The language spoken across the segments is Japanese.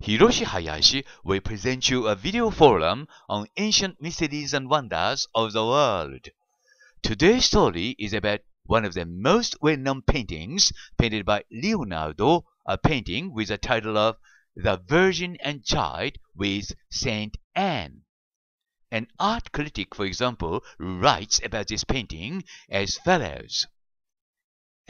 Hiroshi Hayashi will present you a video forum on ancient mysteries and wonders of the world. Today's story is about one of the most well-known paintings painted by Leonardo, a painting with the title of The Virgin and Child with Saint Anne. An art critic, for example, writes about this painting as follows.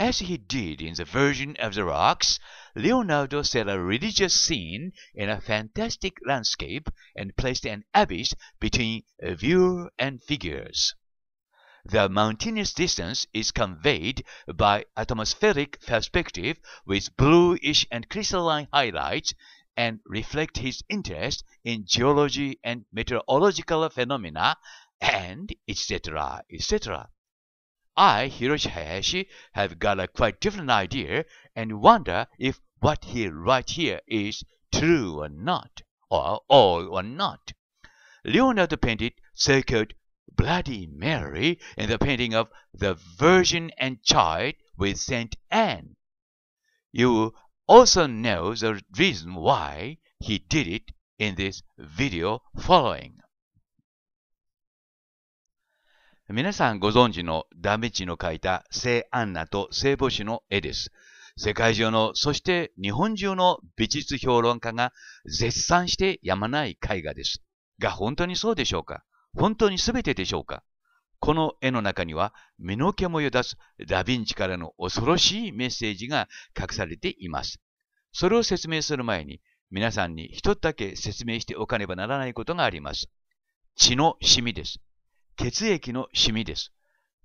As he did in the Virgin of the Rocks, Leonardo set a religious scene in a fantastic landscape and placed an abyss between viewer and figures. The mountainous distance is conveyed by atmospheric perspective with bluish and crystalline highlights and reflect his interest in geology and meteorological phenomena and etc. etc. I, Hiroshi Hayashi, have got a quite different idea and wonder if what he writes here is true or not, or all or not. Leonardo painted circled Bloody Mary in the painting of the Virgin and Child with Saint Anne. You also know the reason why he did it in this video following. 皆さんご存知のダメンチの描いた聖アンナと聖母子の絵です。世界中の、そして日本中の美術評論家が絶賛してやまない絵画です。が本当にそうでしょうか本当に全てでしょうかこの絵の中には身の毛もよだすダヴィンチからの恐ろしいメッセージが隠されています。それを説明する前に皆さんに一つだけ説明しておかねばならないことがあります。血の染みです。血液のシミです。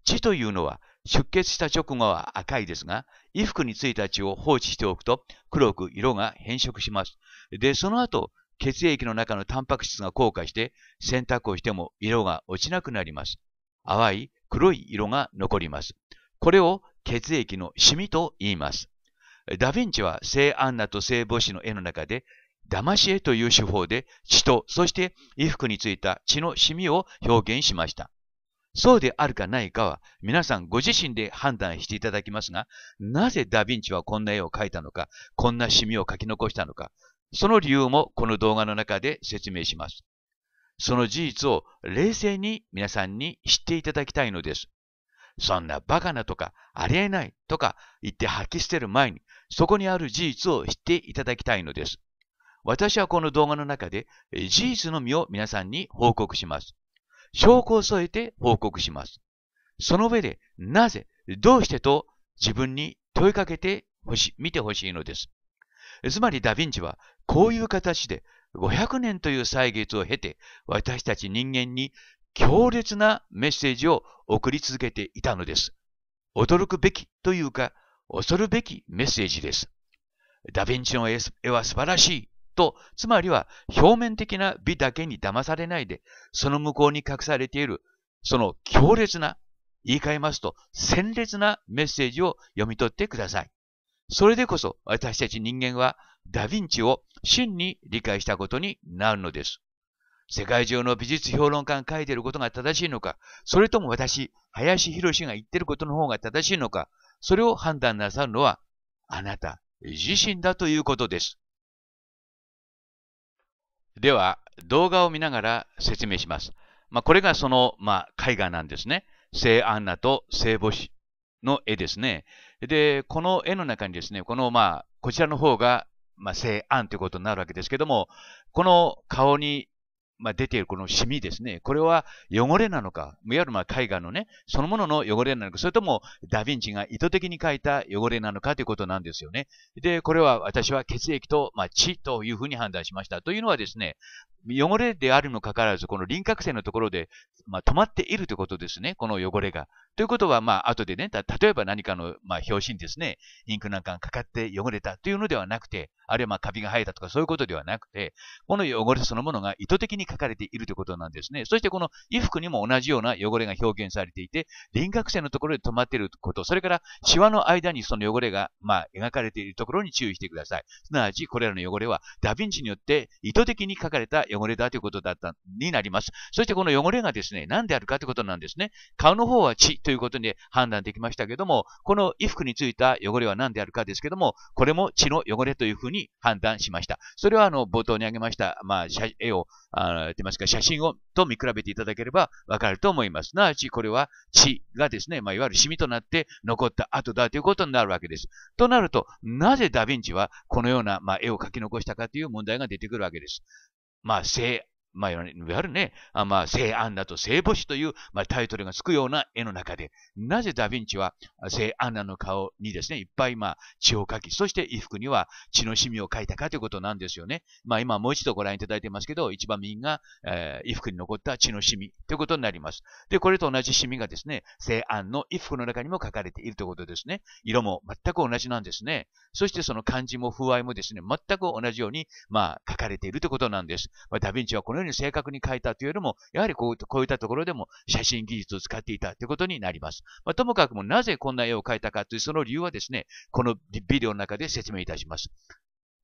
血というのは出血した直後は赤いですが、衣服についた血を放置しておくと黒く色が変色します。で、その後、血液の中のタンパク質が硬化して洗濯をしても色が落ちなくなります。淡い黒い色が残ります。これを血液のシミと言います。ダヴィンチは聖アンナと聖母子の絵の中で騙し絵という手法で血と、そして衣服についた血の染みを表現しました。そうであるかないかは皆さんご自身で判断していただきますが、なぜダヴィンチはこんな絵を描いたのか、こんな染みを描き残したのか、その理由もこの動画の中で説明します。その事実を冷静に皆さんに知っていただきたいのです。そんなバカなとかありえないとか言って吐き捨てる前に、そこにある事実を知っていただきたいのです。私はこの動画の中で事実のみを皆さんに報告します。証拠を添えて報告します。その上で、なぜ、どうしてと自分に問いかけてほし、見てほしいのです。つまりダヴィンチはこういう形で500年という歳月を経て私たち人間に強烈なメッセージを送り続けていたのです。驚くべきというか恐るべきメッセージです。ダヴィンチの絵は素晴らしい。と、つまりは表面的な美だけに騙されないで、その向こうに隠されている、その強烈な、言い換えますと、鮮烈なメッセージを読み取ってください。それでこそ私たち人間はダヴィンチを真に理解したことになるのです。世界中の美術評論家が書いていることが正しいのか、それとも私、林博が言っていることの方が正しいのか、それを判断なさるのはあなた自身だということです。では、動画を見ながら説明します。まあ、これがその、まあ、絵画なんですね。聖アンナと聖母子の絵ですね。で、この絵の中にですね、この、まあ、こちらの方が、まあ、聖アンということになるわけですけども、この顔にまあ、出ているこのシミですね。これは汚れなのか、いわゆるま絵画のね、そのものの汚れなのか、それともダヴィンチが意図的に描いた汚れなのかということなんですよね。で、これは私は血液と、まあ、血というふうに判断しました。というのはですね、汚れであるにもかかわらず、この輪郭線のところで、まあ、止まっているということですね、この汚れが。ということは、まあ、後でね、例えば何かの、まあ、表紙にですね、インクなんかがかかって汚れたというのではなくて、あるいはまあ、カビが生えたとかそういうことではなくて、この汚れそのものが意図的に書かれているということなんですね。そしてこの衣服にも同じような汚れが表現されていて、輪郭線のところで止まっていること、それからシワの間にその汚れが、まあ、描かれているところに注意してください。すなわち、これらの汚れはダヴィンチによって意図的に書かれた汚れだということだった、になります。そしてこの汚れがですね、何であるかということなんですね。顔の方は血、ということに判断できましたけども、この衣服についた汚れは何であるかですけども、これも血の汚れというふうに判断しました。それはあの冒頭に挙げました、まあ、絵を、あてますか、写真をと見比べていただければわかると思います。すなわち、これは血がですね、まあ、いわゆるシミとなって残った後だということになるわけです。となると、なぜダヴィンチはこのような、まあ、絵を描き残したかという問題が出てくるわけです。まあ、性まあ、いわゆるね、あまあ、聖アンナと聖母子という、まあ、タイトルがつくような絵の中で、なぜダヴィンチは聖アンナの顔にですね、いっぱい、まあ、血をかき、そして衣服には血のシみをかいたかということなんですよね。まあ、今もう一度ご覧いただいてますけど、一番右が、えー、衣服に残った血のシみということになります。で、これと同じシみがですね、聖アンの衣服の中にも書かれているということですね。色も全く同じなんですね。そしてその漢字も風合いもですね、全く同じように、まあ、書かれているということなんです。まあ、ダヴィンチはこのうに正確に書いたというよりも、やはりこうこういったところでも写真技術を使っていたということになります。まあ、ともかくもなぜこんな絵を描いたかというその理由はですね、このビデオの中で説明いたします。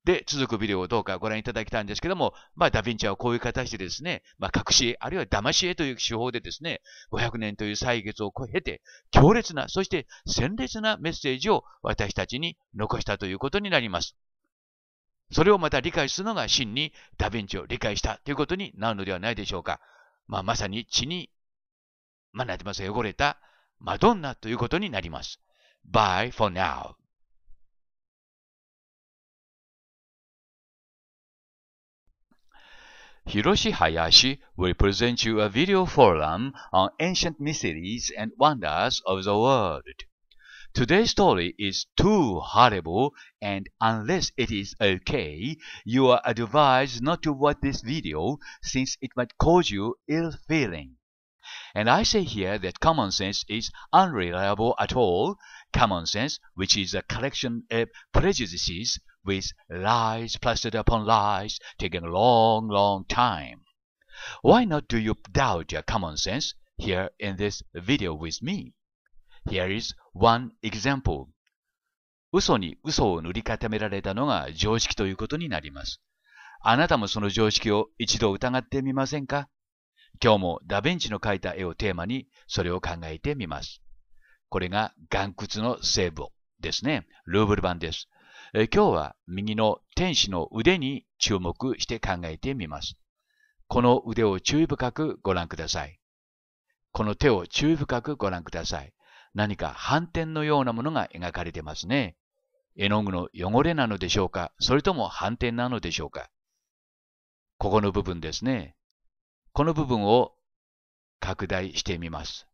で、続くビデオをどうかご覧いただきたいんですけども、まあ、ダヴィンチはこういう形でですね、まあ、隠し、あるいは騙し絵という手法でですね、500年という歳月を経て、強烈な、そして鮮烈なメッセージを私たちに残したということになります。それをまた理解するのが真にダヴィンチを理解したということになるのではないでしょうか。まあ、まさに血に、まあ、なってますが、汚れたマドンナということになります。Bye for now. Hiroshi Hayashi will present you a video forum on ancient mysteries and wonders of the world. Today's story is too horrible and unless it is okay, you are advised not to watch this video since it might cause you ill feeling. And I say here that common sense is unreliable at all. Common sense, which is a collection of prejudices with lies plastered upon lies, taking a long, long time. Why not do you doubt your common sense here in this video with me? Here is one example. 嘘に嘘を塗り固められたのが常識ということになります。あなたもその常識を一度疑ってみませんか今日もダヴィンチの描いた絵をテーマにそれを考えてみます。これが岩窟の聖母ですね。ルーブル版です。え今日は右の天使の腕に注目して考えてみます。この腕を注意深くご覧ください。この手を注意深くご覧ください。何か反転のようなものが描かれてますね。絵の具の汚れなのでしょうかそれとも反転なのでしょうかここの部分ですね。この部分を拡大してみます。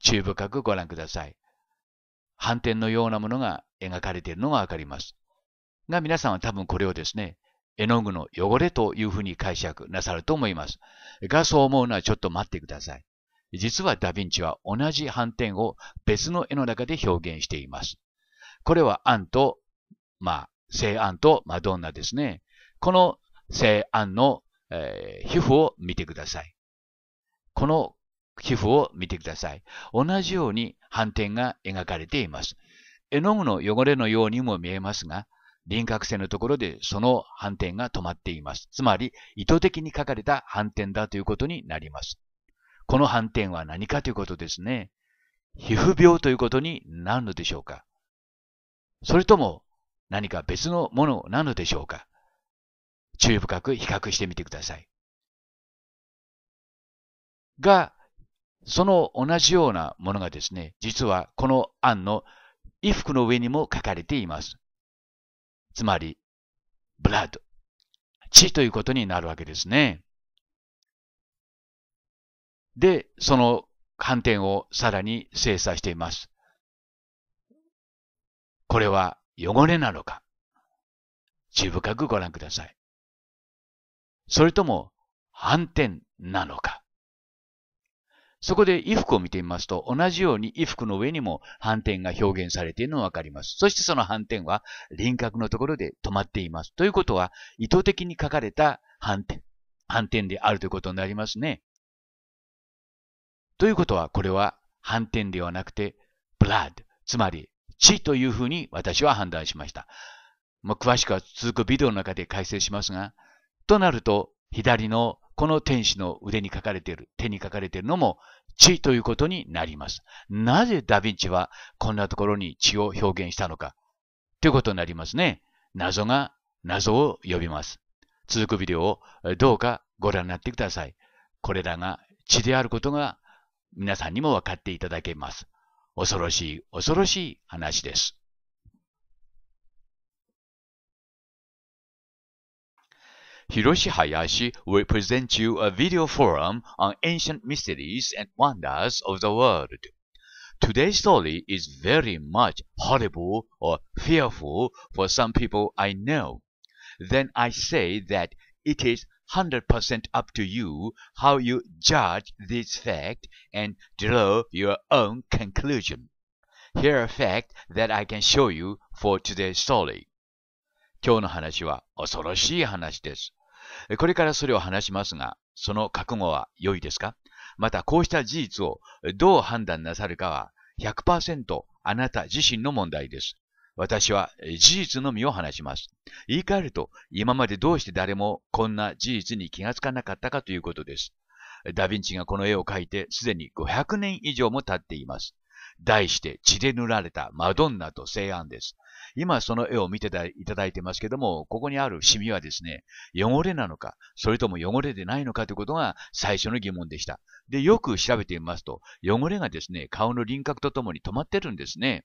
注意深くご覧ください。反転のようなものが描かれているのがわかります。が皆さんは多分これをですね、絵の具の汚れというふうに解釈なさると思います。がそう思うのはちょっと待ってください。実はダヴィンチは同じ斑点を別の絵の中で表現しています。これはアンと、まあ、聖アンとマドンナですね。この聖アンの、えー、皮膚を見てください。この皮膚を見てください。同じように斑点が描かれています。絵の具の汚れのようにも見えますが、輪郭線のところでその斑点が止まっています。つまり、意図的に描かれた斑点だということになります。この斑点は何かということですね。皮膚病ということになるのでしょうかそれとも何か別のものなのでしょうか注意深く比較してみてください。が、その同じようなものがですね、実はこの案の衣服の上にも書かれています。つまり、ブラッド、血ということになるわけですね。で、その観点をさらに精査しています。これは汚れなのか注意深くご覧ください。それとも反転なのかそこで衣服を見てみますと、同じように衣服の上にも反転が表現されているのがわかります。そしてその反転は輪郭のところで止まっています。ということは、意図的に書かれた反転、反転であるということになりますね。ということは、これは反転ではなくて、blood、つまり血というふうに私は判断しました。まあ、詳しくは続くビデオの中で解説しますが、となると、左のこの天使の腕に書かれている、手に書かれているのも血ということになります。なぜダヴィンチはこんなところに血を表現したのか、ということになりますね。謎が謎を呼びます。続くビデオをどうかご覧になってください。これらが血であることが皆さんにも分かっていただけます。恐ろしい、恐ろしい話です。Hiroshi Hayashi will present you a video forum on ancient mysteries and wonders of the world. Today's story is very much horrible or fearful for some people I know. Then I say that it is 100% up to you how you judge this fact and draw your own conclusion. Here are facts that I can show you for today's story. 今日の話は恐ろしい話です。これからそれを話しますが、その覚悟は良いですかまたこうした事実をどう判断なさるかは100%あなた自身の問題です。私は事実のみを話します。言い換えると、今までどうして誰もこんな事実に気がつかなかったかということです。ダヴィンチがこの絵を描いてすでに500年以上も経っています。題して血で塗られたマドンナと西安です。今その絵を見ていただいてますけども、ここにあるシミはですね、汚れなのか、それとも汚れでないのかということが最初の疑問でした。で、よく調べてみますと、汚れがですね、顔の輪郭とともに止まってるんですね。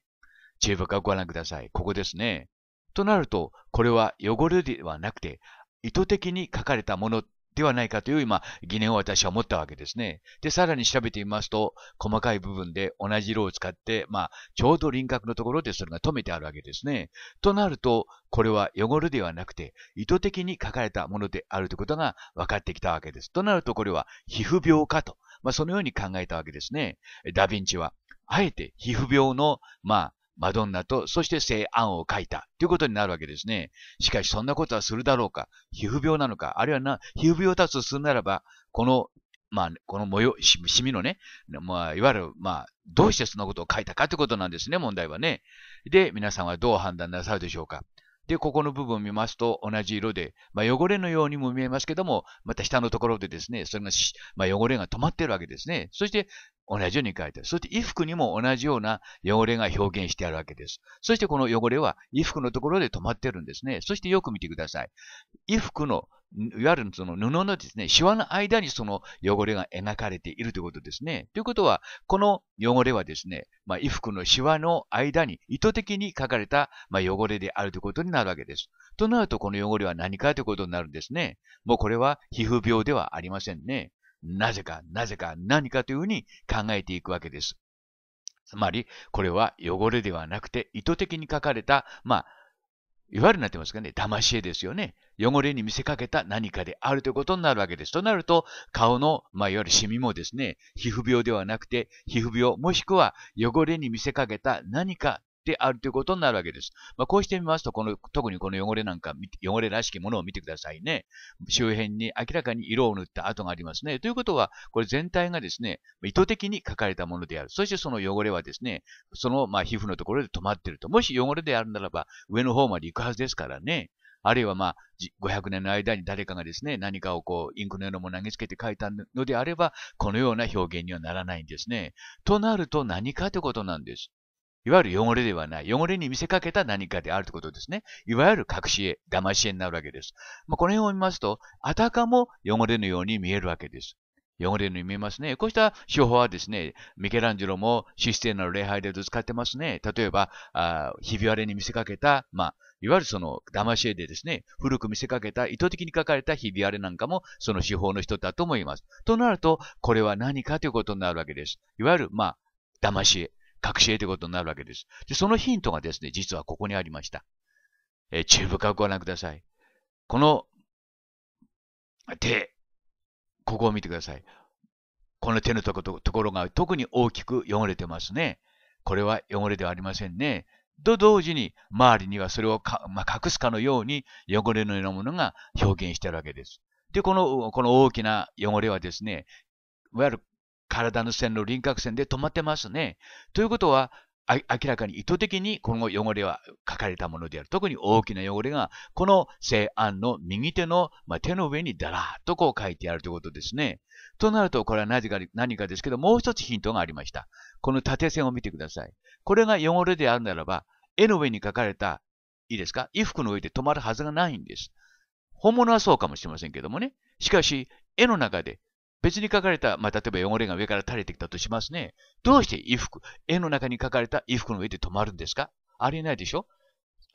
重箱をご覧ください。ここですね。となると、これは汚れではなくて、意図的に書かれたものではないかという今、疑念を私は持ったわけですね。で、さらに調べてみますと、細かい部分で同じ色を使って、まあ、ちょうど輪郭のところでそれが止めてあるわけですね。となると、これは汚れではなくて、意図的に書かれたものであるということが分かってきたわけです。となると、これは皮膚病かと、まあ、そのように考えたわけですね。ダヴィンチは、あえて皮膚病の、まあ、マドンナと、そして聖アンを書いたということになるわけですね。しかしそんなことはするだろうか、皮膚病なのか、あるいはな、皮膚病だとするならば、この、まあ、この模様、しみのね、まあ、いわゆる、まあ、どうしてそんなことを書いたかということなんですね、問題はね。で、皆さんはどう判断なさるでしょうか。で、ここの部分を見ますと同じ色で、まあ、汚れのようにも見えますけども、また下のところでですね、それが、まあ、汚れが止まっているわけですね。そして、同じように書いてある。そして衣服にも同じような汚れが表現してあるわけです。そしてこの汚れは衣服のところで止まってるんですね。そしてよく見てください。衣服の、いわゆるその布のですね、シワの間にその汚れが描かれているということですね。ということは、この汚れはですね、まあ、衣服のシワの間に意図的に書かれた、まあ、汚れであるということになるわけです。となると、この汚れは何かということになるんですね。もうこれは皮膚病ではありませんね。なぜか、なぜか、何かというふうに考えていくわけです。つまり、これは汚れではなくて、意図的に書かれた、まあ、いわゆるなってますかね、騙し絵ですよね。汚れに見せかけた何かであるということになるわけです。となると、顔の、まあ、いわゆるシミもですね、皮膚病ではなくて、皮膚病、もしくは汚れに見せかけた何かであるということになるわけです。まあ、こうしてみますと、この、特にこの汚れなんか、汚れらしきものを見てくださいね。周辺に明らかに色を塗った跡がありますね。ということは、これ全体がですね、意図的に書かれたものである。そしてその汚れはですね、その、まあ、皮膚のところで止まっていると。もし汚れであるならば、上の方まで行くはずですからね。あるいはまあ、500年の間に誰かがですね、何かをこう、インクのようなものを投げつけて書いたのであれば、このような表現にはならないんですね。となると何かということなんです。いわゆる汚れではない。汚れに見せかけた何かであるということですね。いわゆる隠し絵、騙し絵になるわけです。まあ、この辺を見ますと、あたかも汚れのように見えるわけです。汚れように見えますね。こうした手法はですね、ミケランジェロもシステーナの礼拝でずっと使ってますね。例えば、あひび割れに見せかけた、まあ、いわゆるその騙し絵でですね、古く見せかけた、意図的に書かれたひび割れなんかも、その手法の人だと思います。となると、これは何かということになるわけです。いわゆる、まあ、騙し絵。学習ということになるわけです。で、そのヒントがですね、実はここにありました。えー、注深くご覧ください。この手、ここを見てください。この手のとことところが特に大きく汚れてますね。これは汚れではありませんね。と同時に、周りにはそれをか、まあ、隠すかのように汚れのようなものが表現してるわけです。で、この、この大きな汚れはですね、いわゆる体の線の輪郭線で止まってますね。ということは、明らかに意図的に今後汚れは書かれたものである。特に大きな汚れが、この西安の右手の、まあ、手の上にだらーっとこう書いてあるということですね。となると、これは何か何かですけど、もう一つヒントがありました。この縦線を見てください。これが汚れであるならば、絵の上に書かれた、いいですか衣服の上で止まるはずがないんです。本物はそうかもしれませんけどもね。しかし、絵の中で別に書かれた、まあ、例えば汚れが上から垂れてきたとしますね。どうして衣服、絵の中に書かれた衣服の上で止まるんですかありえないでしょ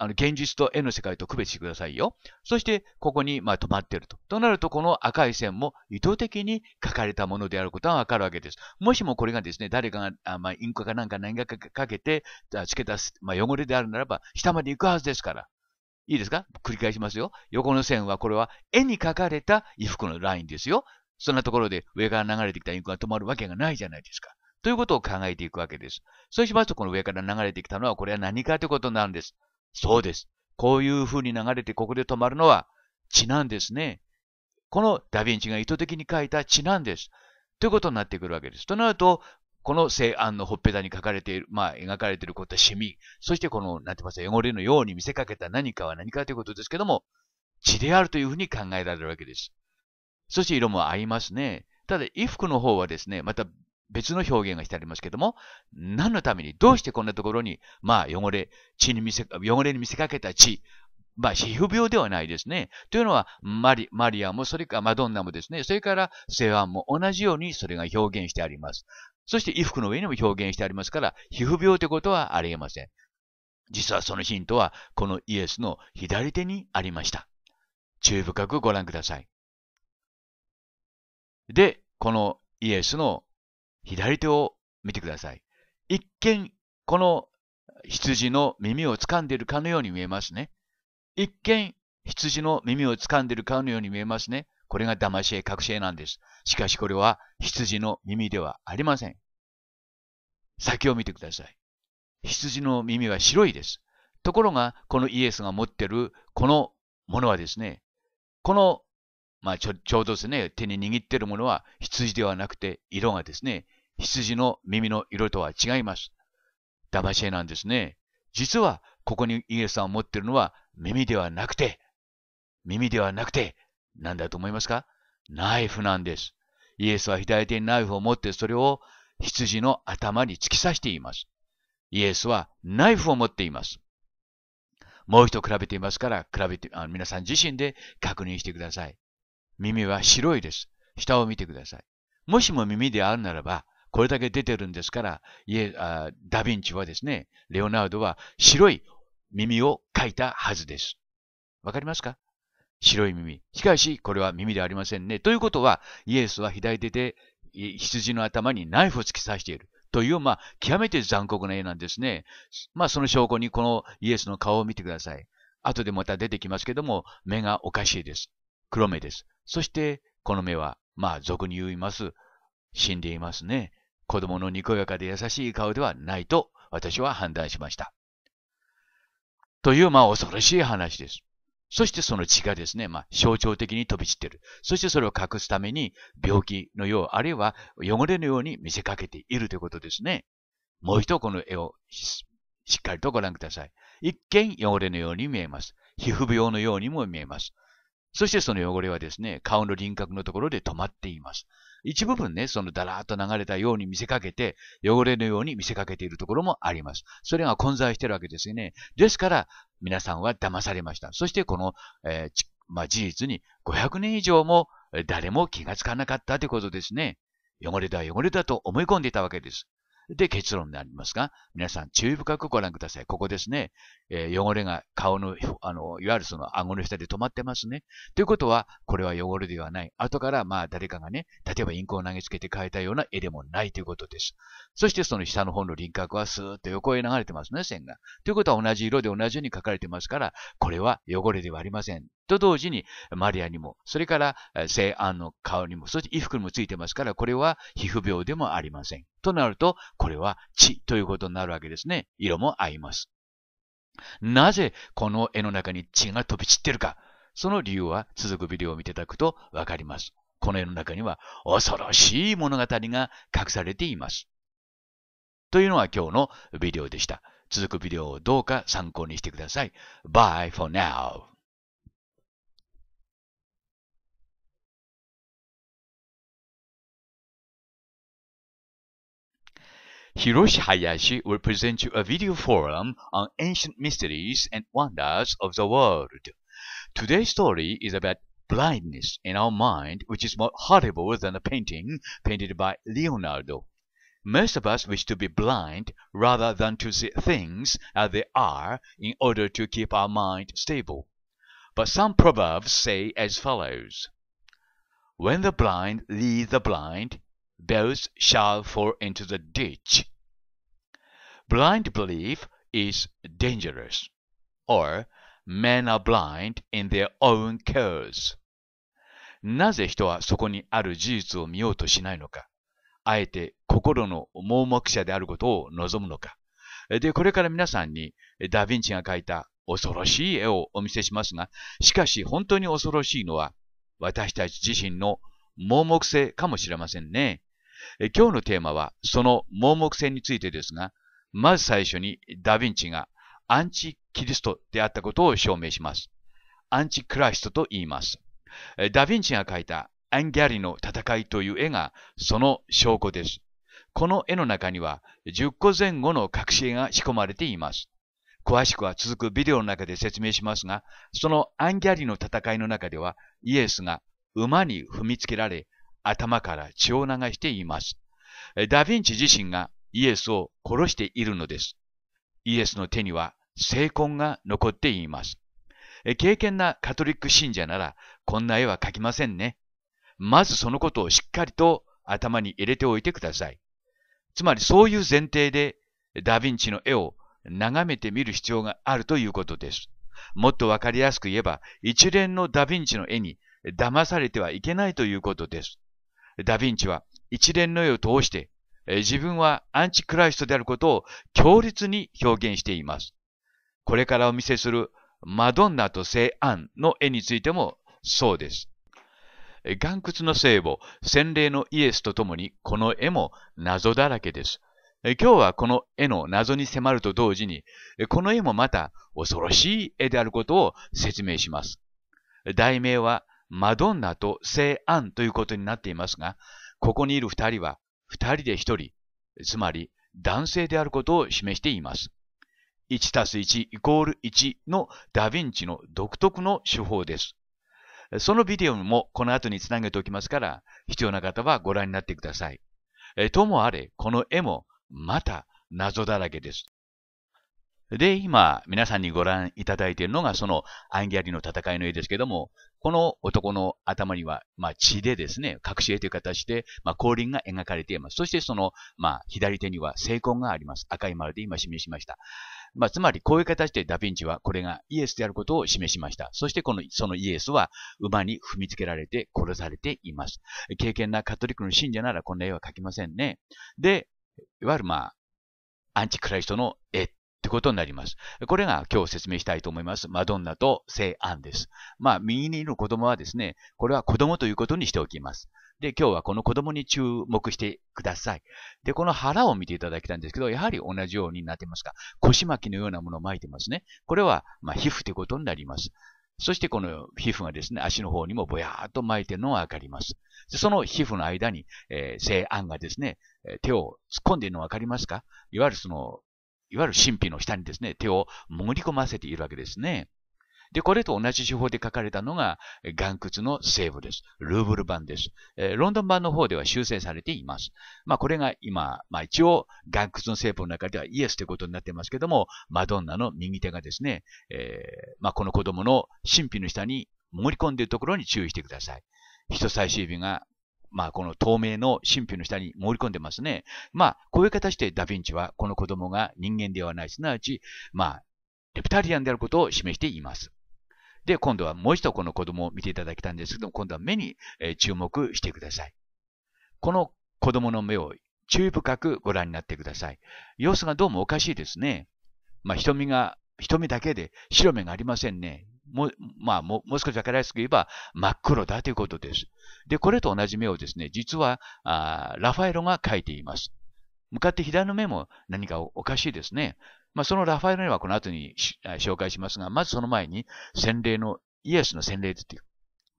あの、現実と絵の世界と区別してくださいよ。そして、ここに、まあ、止まっていると。となると、この赤い線も意図的に書かれたものであることがわかるわけです。もしもこれがですね、誰かが、あまあ、インクかなんか何かかけて、付けた、す、まあ、汚れであるならば、下まで行くはずですから。いいですか繰り返しますよ。横の線は、これは絵に書かれた衣服のラインですよ。そんなところで上から流れてきたインクが止まるわけがないじゃないですか。ということを考えていくわけです。そうしますと、この上から流れてきたのは、これは何かということなんです。そうです。こういう風に流れてここで止まるのは血なんですね。このダヴィンチが意図的に書いた血なんです。ということになってくるわけです。となると、この西安のほっぺたに書かれている、まあ、描かれていることはシミ、そしてこの、なんて言いますか、汚れのように見せかけた何かは何かということですけども、血であるというふうに考えられるわけです。そして色も合いますね。ただ、衣服の方はですね、また別の表現がしてありますけども、何のために、どうしてこんなところに、まあ、汚れ、血に見せ、汚れに見せかけた血、まあ、皮膚病ではないですね。というのは、マリ、マリアも、それからマドンナもですね、それから、セワンも同じようにそれが表現してあります。そして衣服の上にも表現してありますから、皮膚病ということはありえません。実はそのヒントは、このイエスの左手にありました。注意深くご覧ください。で、このイエスの左手を見てください。一見、この羊の耳を掴んでいるかのように見えますね。一見、羊の耳を掴んでいるかのように見えますね。これが騙し絵、隠し絵なんです。しかしこれは羊の耳ではありません。先を見てください。羊の耳は白いです。ところが、このイエスが持ってるこのものはですね、このまあちょ、ちょうどですね、手に握っているものは羊ではなくて、色がですね、羊の耳の色とは違います。騙し絵なんですね。実は、ここにイエスさんを持っているのは耳ではなくて、耳ではなくて、なんだと思いますかナイフなんです。イエスは左手にナイフを持ってそれを羊の頭に突き刺しています。イエスはナイフを持っています。もう一度比べていますから、比べて、あ皆さん自身で確認してください。耳は白いです。下を見てください。もしも耳であるならば、これだけ出てるんですから、いえダヴィンチはですね、レオナウドは白い耳を描いたはずです。わかりますか白い耳。しかし、これは耳ではありませんね。ということは、イエスは左手で羊の頭にナイフを突き刺している。という、まあ、極めて残酷な絵なんですね。まあ、その証拠にこのイエスの顔を見てください。後でまた出てきますけども、目がおかしいです。黒目です。そして、この目は、まあ、俗に言います。死んでいますね。子供のにこやかで優しい顔ではないと、私は判断しました。という、まあ、恐ろしい話です。そしてその血がですね、まあ、象徴的に飛び散っている。そしてそれを隠すために、病気のよう、あるいは汚れのように見せかけているということですね。もう一度この絵をしっかりとご覧ください。一見汚れのように見えます。皮膚病のようにも見えます。そしてその汚れはですね、顔の輪郭のところで止まっています。一部分ね、そのだらーっと流れたように見せかけて、汚れのように見せかけているところもあります。それが混在しているわけですよね。ですから、皆さんは騙されました。そしてこの、えー、まあ、事実に500年以上も誰も気がつかなかったということですね。汚れだ、汚れだと思い込んでいたわけです。で、結論になりますが、皆さん注意深くご覧ください。ここですね。えー、汚れが顔の、あの、いわゆるその顎の下で止まってますね。ということは、これは汚れではない。後から、まあ、誰かがね、例えばインクを投げつけて変えたような絵でもないということです。そして、その下の方の輪郭はスーッと横へ流れてますね、線が。ということは、同じ色で同じように書かれてますから、これは汚れではありません。と同時に、マリアにも、それから、聖安の顔にも、そして衣服にもついてますから、これは皮膚病でもありません。となると、これは血ということになるわけですね。色も合います。なぜこの絵の中に血が飛び散ってるか、その理由は続くビデオを見ていただくとわかります。この絵の中には恐ろしい物語が隠されています。というのは今日のビデオでした。続くビデオをどうか参考にしてください。Bye for now! Hiroshi Hayashi will present you a video forum on ancient mysteries and wonders of the world. Today's story is about blindness in our mind, which is more horrible than a painting painted by Leonardo. Most of us wish to be blind rather than to see things as they are in order to keep our mind stable. But some proverbs say as follows When the blind lead the blind, both shall fall into the ditch. blind belief is dangerous, or men are blind in their own cause. なぜ人はそこにある事実を見ようとしないのか、あえて心の盲目者であることを望むのか。で、これから皆さんにダ・ヴィンチが描いた恐ろしい絵をお見せしますが、しかし本当に恐ろしいのは私たち自身の盲目性かもしれませんね。今日のテーマはその盲目性についてですが、まず最初にダヴィンチがアンチキリストであったことを証明します。アンチクライストと言います。ダヴィンチが描いたアンギャリの戦いという絵がその証拠です。この絵の中には10個前後の隠し絵が仕込まれています。詳しくは続くビデオの中で説明しますが、そのアンギャリの戦いの中ではイエスが馬に踏みつけられ頭から血を流しています。ダヴィンチ自身がイエスを殺しているのです。イエスの手には聖痕が残っています。敬虔なカトリック信者なら、こんな絵は描きませんね。まずそのことをしっかりと頭に入れておいてください。つまりそういう前提で、ダヴィンチの絵を眺めてみる必要があるということです。もっとわかりやすく言えば、一連のダヴィンチの絵に騙されてはいけないということです。ダヴィンチは一連の絵を通して自分はアンチクライストであることを強烈に表現しています。これからお見せするマドンナと聖アンの絵についてもそうです。岩窟の聖母、洗礼のイエスとともにこの絵も謎だらけです。今日はこの絵の謎に迫ると同時に、この絵もまた恐ろしい絵であることを説明します。題名はマドンナと聖アンということになっていますが、ここにいる二人は二人で一人、つまり男性であることを示しています。1たす1イコール1のダヴィンチの独特の手法です。そのビデオもこの後につなげておきますから、必要な方はご覧になってください。ともあれ、この絵もまた謎だらけです。で、今、皆さんにご覧いただいているのが、そのアンギャリの戦いの絵ですけども、この男の頭には、まあ、血でですね、隠し絵という形で、まあ、後輪が描かれています。そしてその、まあ、左手には聖痕があります。赤い丸で今示しました。まあ、つまり、こういう形でダヴィンチはこれがイエスであることを示しました。そして、この、そのイエスは馬に踏みつけられて殺されています。敬虔なカトリックの信者ならこんな絵は描きませんね。で、いわゆるまあ、アンチクライストの絵ってことになります。これが今日説明したいと思います。マドンナと聖アンです。まあ、右にいる子供はですね、これは子供ということにしておきます。で、今日はこの子供に注目してください。で、この腹を見ていただきたいんですけど、やはり同じようになってますか。腰巻きのようなものを巻いてますね。これは、まあ、皮膚ということになります。そしてこの皮膚がですね、足の方にもぼやーっと巻いてるのがわかります。でその皮膚の間に、えー、性暗がですね、手を突っ込んでいるのわかりますかいわゆるそのいわゆる神秘の下にですね、手を潜り込ませているわけですね。で、これと同じ手法で書かれたのが、岩窟の西部です。ルーブル版です。えー、ロンドン版の方では修正されています。まあ、これが今、まあ一応、岩窟の西部の中ではイエスということになってますけども、マドンナの右手がですね、えー、まあこの子供の神秘の下に潜り込んでいるところに注意してください。人差し指がまあ、この透明の神秘の下に盛り込んでますね。まあ、こういう形でダヴィンチはこの子供が人間ではない、すなわち、まあ、レプタリアンであることを示しています。で、今度はもう一度この子供を見ていただきたいんですけども、今度は目に注目してください。この子供の目を注意深くご覧になってください。様子がどうもおかしいですね。まあ、瞳が、瞳だけで白目がありませんね。も、まあ、も、もう少し分かりやすく言えば、真っ黒だということです。で、これと同じ目をですね、実は、あラファエロが描いています。向かって左の目も何かおかしいですね。まあ、そのラファエロにはこの後に紹介しますが、まずその前に、洗礼の、イエスの洗礼と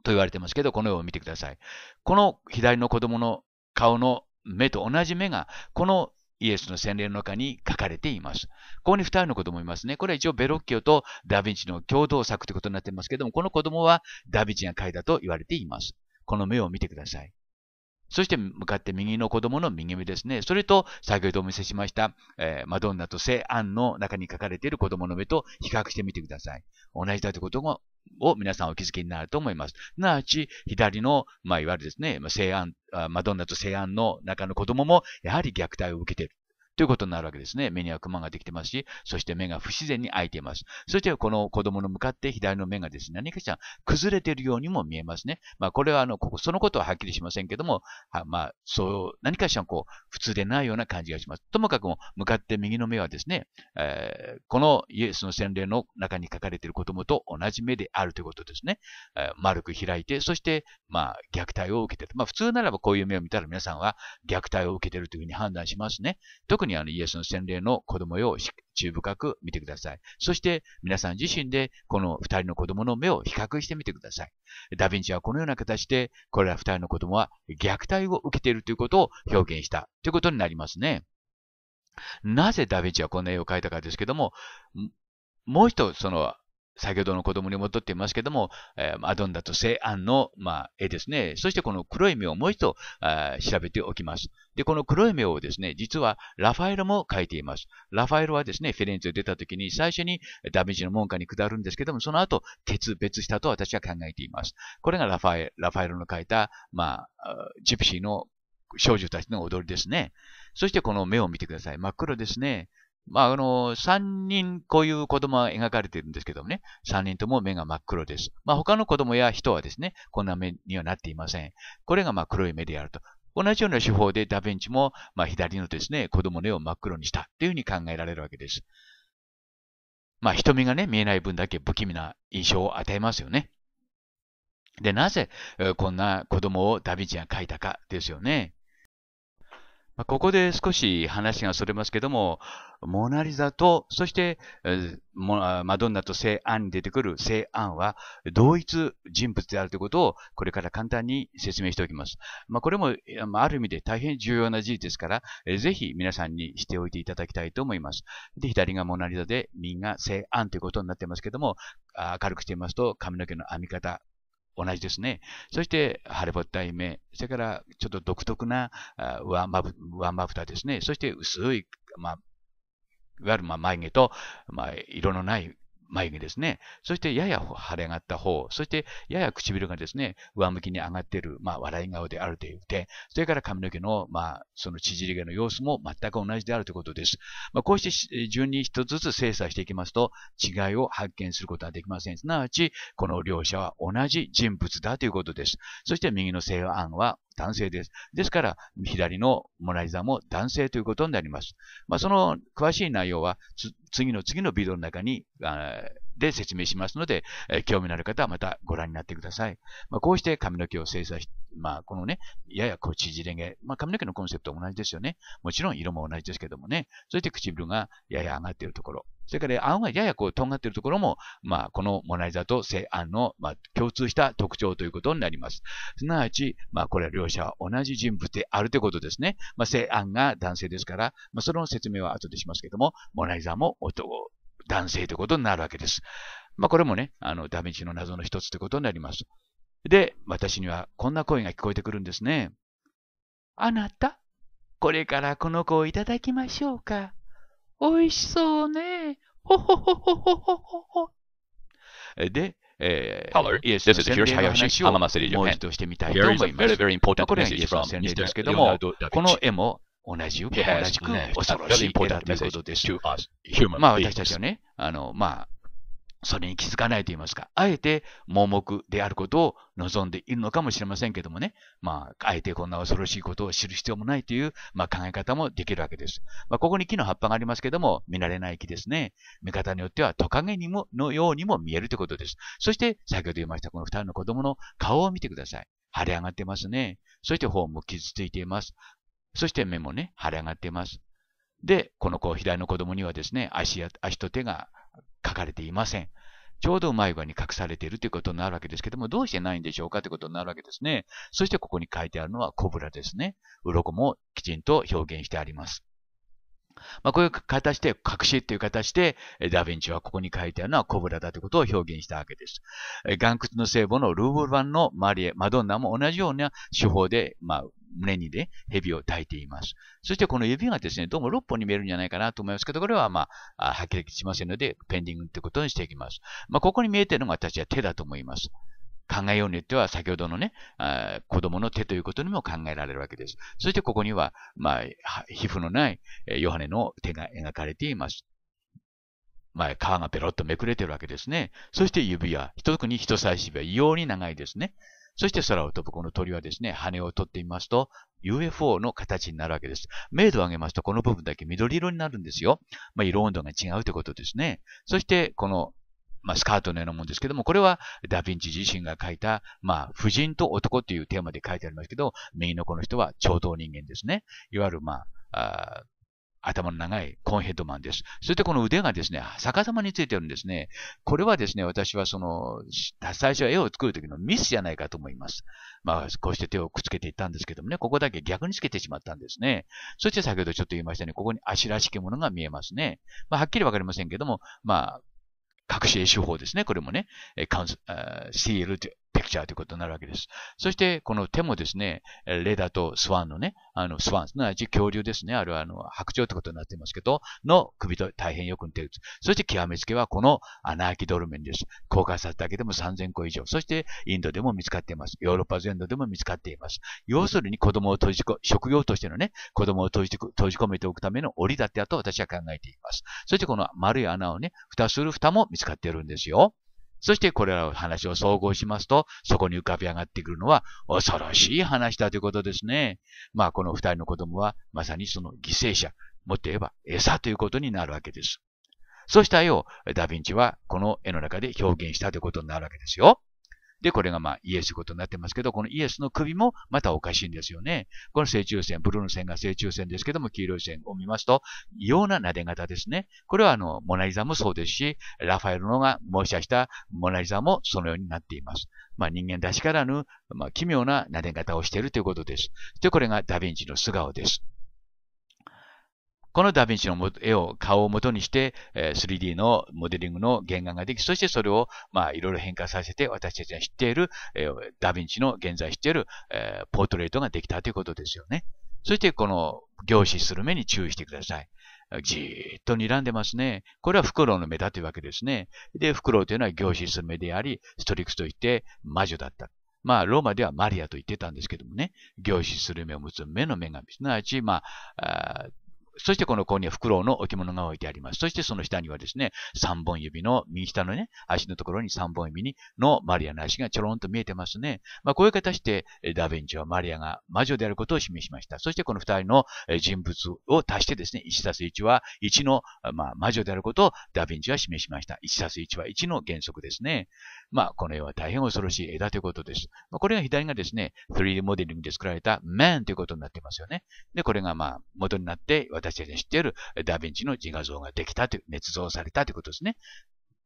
言われてますけど、この絵を見てください。この左の子供の顔の目と同じ目が、このイエスの洗礼の中に書かれています。ここに2人の子供いますね。これは一応ベロッキオとダヴィンチの共同作ということになっていますけども、この子供はダヴィンチが書いたと言われています。この目を見てください。そして向かって右の子供の右目ですね。それと、先ほどお見せしました、えー、マドンナと聖アンの中に書かれている子供の目と比較してみてください。同じだということを皆さんお気づきになると思います。すなわち、左の、まあ、いわゆるですね、聖アン、マドンナと聖アンの中の子供も、やはり虐待を受けている。ということになるわけですね。目にはクマができてますし、そして目が不自然に開いています。そしてこの子供の向かって左の目がですね、何かしら崩れているようにも見えますね。まあこれはあの、ここ、そのことははっきりしませんけども、はまあそう、何かしらこう、普通でないような感じがします。ともかくも向かって右の目はですね、えー、このイエスの洗礼の中に書かれている子供と同じ目であるということですね。えー、丸く開いて、そして、まあ虐待を受けている。まあ普通ならばこういう目を見たら皆さんは虐待を受けているというふうに判断しますね。特ににあイエスの洗礼の子供を注深く見てください。そして皆さん自身でこの二人の子供の目を比較してみてください。ダヴィンチはこのような形で、これら二人の子供は虐待を受けているということを表現したということになりますね。なぜダヴィンチはこんな絵を描いたかですけども、もう一つその先ほどの子供に戻っていますけども、えー、アドンダとア安の、まあ、絵ですね。そしてこの黒い目をもう一度調べておきます。で、この黒い目をですね、実はラファエロも描いています。ラファエロはですね、フィレンツェを出た時に最初にダメージの門下に下るんですけども、その後、決別したと私は考えています。これがラファエラファエロの描いた、まあ、ジプシーの少女たちの踊りですね。そしてこの目を見てください。真っ黒ですね。まあ、あの、三人こういう子供は描かれているんですけどもね、三人とも目が真っ黒です。まあ、他の子供や人はですね、こんな目にはなっていません。これがまあ黒い目であると。同じような手法でダヴィンチも、まあ、左のですね、子供の絵を真っ黒にしたというふうに考えられるわけです。まあ、瞳がね、見えない分だけ不気味な印象を与えますよね。で、なぜ、こんな子供をダヴィンチが描いたかですよね。まここで少し話がそれますけども、モナリザと、そして、えマドンナと聖アンに出てくる聖アンは同一人物であるということをこれから簡単に説明しておきます。まあ、これも、まあ、る意味で大変重要な事実ですから、えー、ぜひ皆さんにしておいていただきたいと思います。で、左がモナリザで、右が聖アンということになってますけども、明るくしてみますと髪の毛の編み方、同じですね。そして、ハレボッイ目。それから、ちょっと独特な上まぶ上まぶたですね。そして、薄い、まあ、いわゆるまあ眉毛と、まあ、色のない眉毛ですね。そしてやや腫れ上がった方、そしてやや唇がですね、上向きに上がっている、まあ、笑い顔であるという点、それから髪の毛の、まあ、その縮れ毛の様子も全く同じであるということです。まあ、こうして順に一つずつ精査していきますと、違いを発見することはできません。すなわち、この両者は同じ人物だということです。そして右の西案は男性です。ですから、左のモナリザも男性ということになります。まあ、その詳しい内容は、次の次のビデオの中に、で説明しますので、え興味のある方はまたご覧になってください。まあ、こうして髪の毛を精査し、まあ、このね、ややこう縮れ毛、まあ、髪の毛のコンセプトは同じですよね。もちろん色も同じですけどもね、そして唇がやや上がっているところ、それから青がややこうとんがっているところも、まあ、このモナリザと西安の、まあ、共通した特徴ということになります。すなわち、まあ、これは両者は同じ人物であるということですね。まあ、西安が男性ですから、まあ、その説明は後でしますけども、モナリザも男、男性ということになるわけです。まあ、これもね、あの、ダメージの謎の一つということになります。で、私にはこんな声が聞こえてくるんですね。あなた、これからこの子をいただきましょうか。美味しそうね。ほほほほほほほほ。で、えー、Hello, this is h もう一度してみたいと思います。これ r y very i ですけども、この絵も同じく、同じく恐ろしいとだということです。まあ私たちはね、あの、まあ、それに気づかないと言いますか、あえて盲目であることを望んでいるのかもしれませんけどもね、まあ、あえてこんな恐ろしいことを知る必要もないという、まあ、考え方もできるわけです。まあ、ここに木の葉っぱがありますけども、見慣れない木ですね。見方によってはトカゲにも、のようにも見えるということです。そして、先ほど言いました、この二人の子供の顔を見てください。腫れ上がってますね。そして頬も傷ついています。そして目もね、腫れ上がっています。で、この子、左の子供にはですね、足や、足と手が書かれていません。ちょうど前歯に隠されているということになるわけですけども、どうしてないんでしょうかということになるわけですね。そしてここに書いてあるのはコブラですね。鱗もきちんと表現してあります。まあ、こういう形で、隠しっていう形で、ダヴィンチはここに書いてあるのはコブラだということを表現したわけです。岩窟の聖母のルーブル版のマリエ、マドンナも同じような手法で、まあ、胸にね、蛇を抱いています。そしてこの指がですね、どうも6本に見えるんじゃないかなと思いますけど、これはまあ、はっきりしませんので、ペンディングってことにしていきます。まあ、ここに見えているのが私は手だと思います。考えようによっては、先ほどのね、子供の手ということにも考えられるわけです。そしてここには、まあ、皮膚のないヨハネの手が描かれています。まあ、皮がペロッとめくれてるわけですね。そして指は、特に人差し指は異様に長いですね。そして空を飛ぶこの鳥はですね、羽を取ってみますと、UFO の形になるわけです。明度を上げますと、この部分だけ緑色になるんですよ。まあ、色温度が違うということですね。そして、このまあ、スカートのようなもんですけども、これはダヴィンチ自身が書いた、まあ、婦人と男というテーマで書いてありますけど、右のこの人は超等人間ですね。いわゆる、まあ、あ頭の長いコンヘッドマンです。そしてこの腕がですね、逆さまについてるんですね。これはですね、私はその、最初は絵を作る時のミスじゃないかと思います。まあ、こうして手をくっつけていったんですけどもね、ここだけ逆につけてしまったんですね。そして先ほどちょっと言いましたね、ここに足らしきものが見えますね。まあ、はっきりわかりませんけども、まあ、隠し絵手法ですね。これもね、えー、CL ピクチャーということになるわけです。そして、この手もですね、レダとスワンのね、あの、スワン、すなわち恐竜ですね、あるいはあの、白鳥ということになっていますけど、の首と大変よく似ている。そして極めつけはこの穴あきドルメンです。公開されただけでも3000個以上。そしてインドでも見つかっています。ヨーロッパ全土でも見つかっています。要するに子供を閉じこ、職業としてのね、子供を閉じ閉じ込めておくための檻だってやと私は考えています。そしてこの丸い穴をね、蓋する蓋も見つかっているんですよ。そしてこれらの話を総合しますと、そこに浮かび上がってくるのは恐ろしい話だということですね。まあこの二人の子供はまさにその犠牲者、もっと言えば餌ということになるわけです。そうした絵をダヴィンチはこの絵の中で表現したということになるわけですよ。で、これがまあイエスことになってますけど、このイエスの首もまたおかしいんですよね。この正中線、ブルーの線が正中線ですけども、黄色い線を見ますと、異様な撫で方ですね。これはあの、モナリザもそうですし、ラファエルのが模写したモナリザもそのようになっています。まあ、人間らしからぬ、まあ、奇妙な撫で方をしているということです。で、これがダヴィンチの素顔です。このダヴィンチの絵を、顔を元にして、3D のモデリングの原画ができ、そしてそれを、まあ、いろいろ変化させて、私たちが知っている、ダヴィンチの現在知っている、ポートレートができたということですよね。そして、この、凝視する目に注意してください。じーっと睨んでますね。これはフクロウの目だというわけですね。で、フクロウというのは凝視する目であり、ストリクスといって魔女だった。まあ、ローマではマリアと言ってたんですけどもね、凝視する目を持つ目の女神。すなわち、まあ、そしてこの子にはフクロウの置物が置いてあります。そしてその下にはですね、三本指の、右下のね、足のところに三本指にのマリアの足がちょろんと見えてますね。まあ、こういう形で、ダヴィンチはマリアが魔女であることを示しました。そしてこの二人の人物を足してですね、1たす1は1の、まあ、魔女であることをダヴィンチは示しました。1たす1は1の原則ですね。まあ、この絵は大変恐ろしい絵だということです。まあ、これが左がですね、3D モデリングで作られた man ということになってますよね。で、これがまあ、元になって私たちが知っているダヴィンチの自画像ができたという、捏造されたということですね。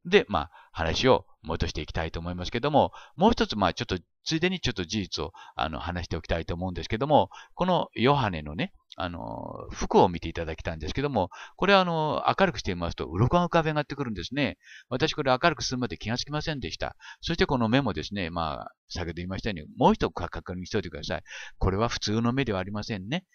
で、まあ、話を戻していきたいと思いますけども、もう一つ、まあ、ちょっと、ついでにちょっと事実を、あの、話しておきたいと思うんですけども、このヨハネのね、あの、服を見ていただきたいんですけども、これはあの、明るくしてみますと、鱗が浮かべ上がってくるんですね。私これ明るくするまで気がつきませんでした。そしてこの目もですね、まあ、先ほど言いましたように、もう一度確認しておいてください。これは普通の目ではありませんね。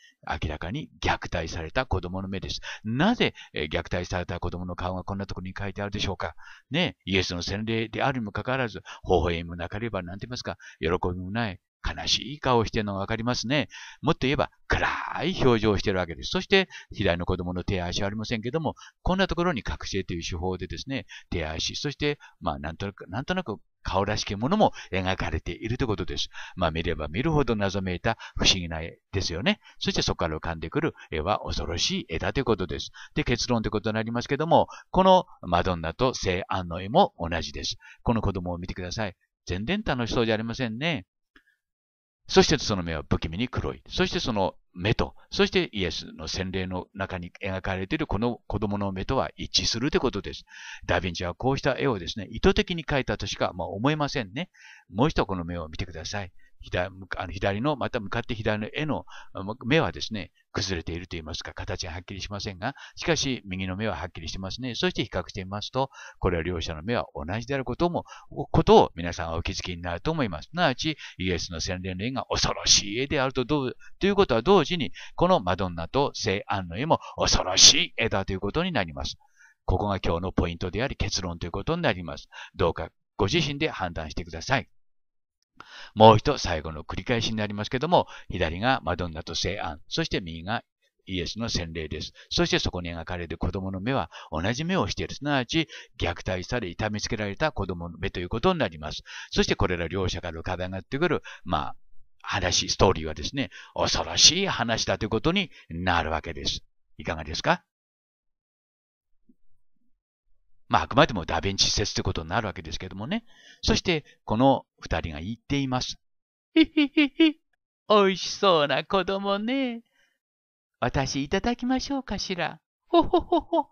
明らかに虐待された子供の目です。なぜ、え虐待された子供の顔がこんなところに書いてあるでしょうか。ね、イエスの洗礼であるにもかかわらず、微笑みもなければ、なんて言いますか、喜びもない、悲しい顔をしているのがわかりますね。もっと言えば暗い表情をしているわけです。そして左の子供の手足はありませんけども、こんなところに覚醒という手法でですね、手足、そしてまあなんとなく、なんとなく顔らしきものも描かれているということです。まあ見れば見るほど謎めいた不思議な絵ですよね。そしてそこから浮かんでくる絵は恐ろしい絵だということです。で、結論ということになりますけども、このマドンナと聖安の絵も同じです。この子供を見てください。全然楽しそうじゃありませんね。そしてその目は不気味に黒い。そしてその目と、そしてイエスの洗礼の中に描かれているこの子供の目とは一致するということです。ダヴィンチはこうした絵をですね、意図的に描いたとしか、まあ、思えませんね。もう一度この目を見てください。左あの左の、また向かって左の絵の目はですね、崩れていると言いますか、形がはっきりしませんが、しかし右の目ははっきりしてますね。そして比較してみますと、これは両者の目は同じであることも、ことを皆さんはお気づきになると思います。すなわち、イエスの洗礼の絵が恐ろしい絵であるとどう、ということは同時に、このマドンナと聖安の絵も恐ろしい絵だということになります。ここが今日のポイントであり結論ということになります。どうかご自身で判断してください。もう一つ最後の繰り返しになりますけども、左がマドンナと聖安、そして右がイエスの洗礼です。そしてそこに描かれる子供の目は同じ目をしている。すなわち、虐待され、痛めつけられた子供の目ということになります。そしてこれら両者から伺ってくる、まあ、話、ストーリーはですね、恐ろしい話だということになるわけです。いかがですかまあ、あくまでもダヴィンチ説ということになるわけですけどもね。そして、この二人が言っています。ひひひひ、美味しそうな子供ね。私いただきましょうかしら。ほほほほ。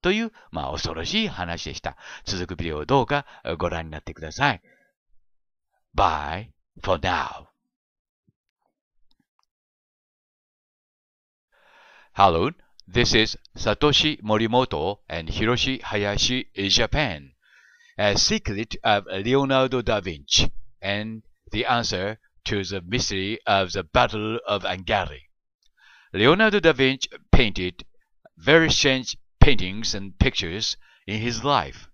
という、まあ、恐ろしい話でした。続くビデオをどうかご覧になってください。Bye for now. Hallo, This is Satoshi Morimoto and Hiroshi Hayashi in Japan. A Secret of Leonardo da Vinci and the Answer to the Mystery of the Battle of Angari. Leonardo da Vinci painted very strange paintings and pictures in his life.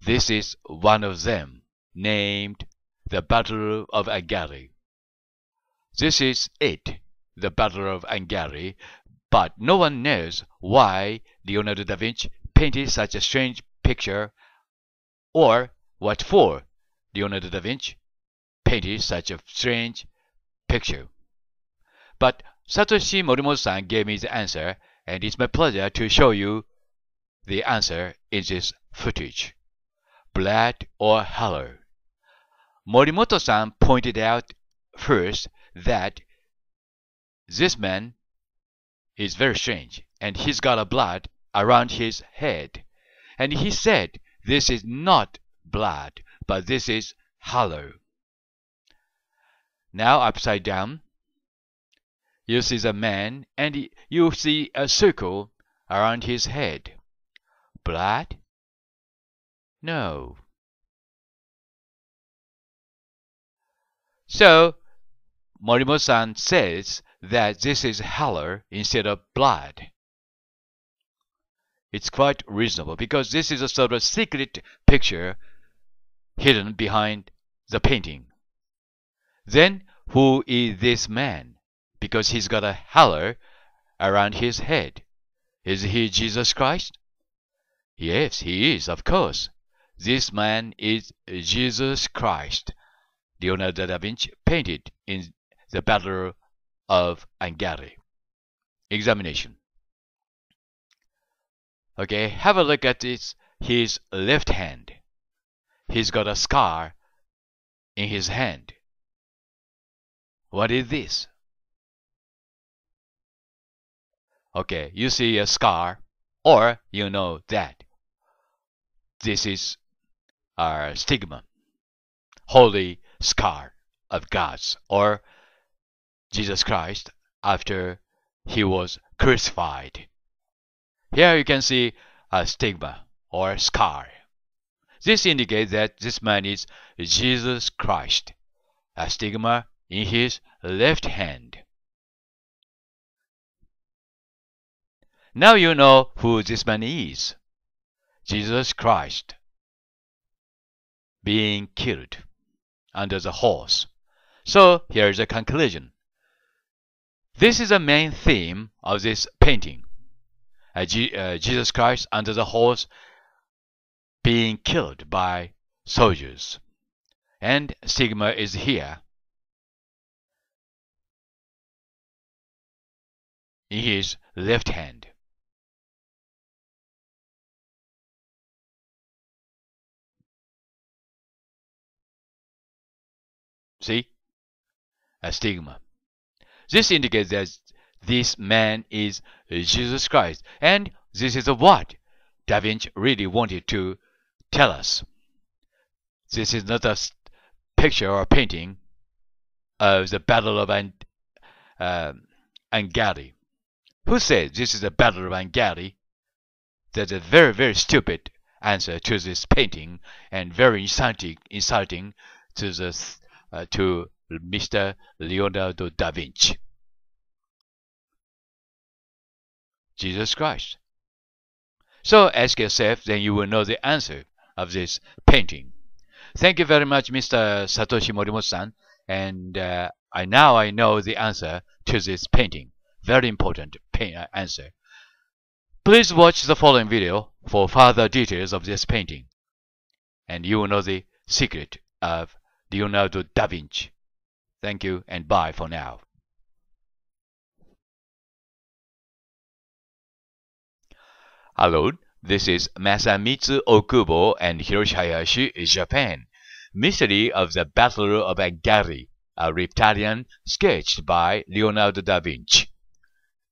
This is one of them, named The Battle of Angari. This is it, The Battle of Angari, but no one knows why Leonardo da Vinci painted such a strange picture or what for Leonardo da Vinci painted such a strange picture. But Satoshi Morimoto-san gave me the answer, and it's my pleasure to show you the answer in this footage. Black or hollow? Morimoto-san pointed out first that this man it's very strange. And he's got a blood around his head. And he said, This is not blood, but this is hollow. Now upside down, you see a man and you see a circle around his head. Blood? No. So, Morimasa san says that this is heller instead of blood. It's quite reasonable because this is a sort of secret picture hidden behind the painting. Then who is this man? Because he's got a heller around his head. Is he Jesus Christ? Yes, he is, of course. This man is Jesus Christ. Leonardo da Vinci painted in the Battle of Angari Examination. Okay, have a look at this. his left hand. He's got a scar in his hand. What is this? Okay, you see a scar, or you know that. This is our stigma, holy scar of God's, or Jesus Christ after he was crucified. Here you can see a stigma or scar. This indicates that this man is Jesus Christ, a stigma in his left hand. Now you know who this man is Jesus Christ being killed under the horse. So here is a conclusion. This is the main theme of this painting. Uh, G, uh, Jesus Christ under the horse being killed by soldiers. And Sigma is here in his left hand. See? A stigma. This indicates that this man is Jesus Christ. And this is what Da Vinci really wanted to tell us. This is not a picture or a painting of the Battle of Ang uh, um, Angari. Who says this is the Battle of Angari? That's a very, very stupid answer to this painting and very insulting, insulting to the uh, to Mr. Leonardo da Vinci. Jesus Christ. So ask yourself, then you will know the answer of this painting. Thank you very much, Mr. Satoshi Morimoto-san, and uh, I now I know the answer to this painting. Very important uh, answer. Please watch the following video for further details of this painting, and you will know the secret of Leonardo da Vinci. Thank you and bye for now. Hello, this is Masamitsu Okubo and Hiroshi Hayashi, Japan. Mystery of the Battle of Angari, a Reptilian sketched by Leonardo da Vinci.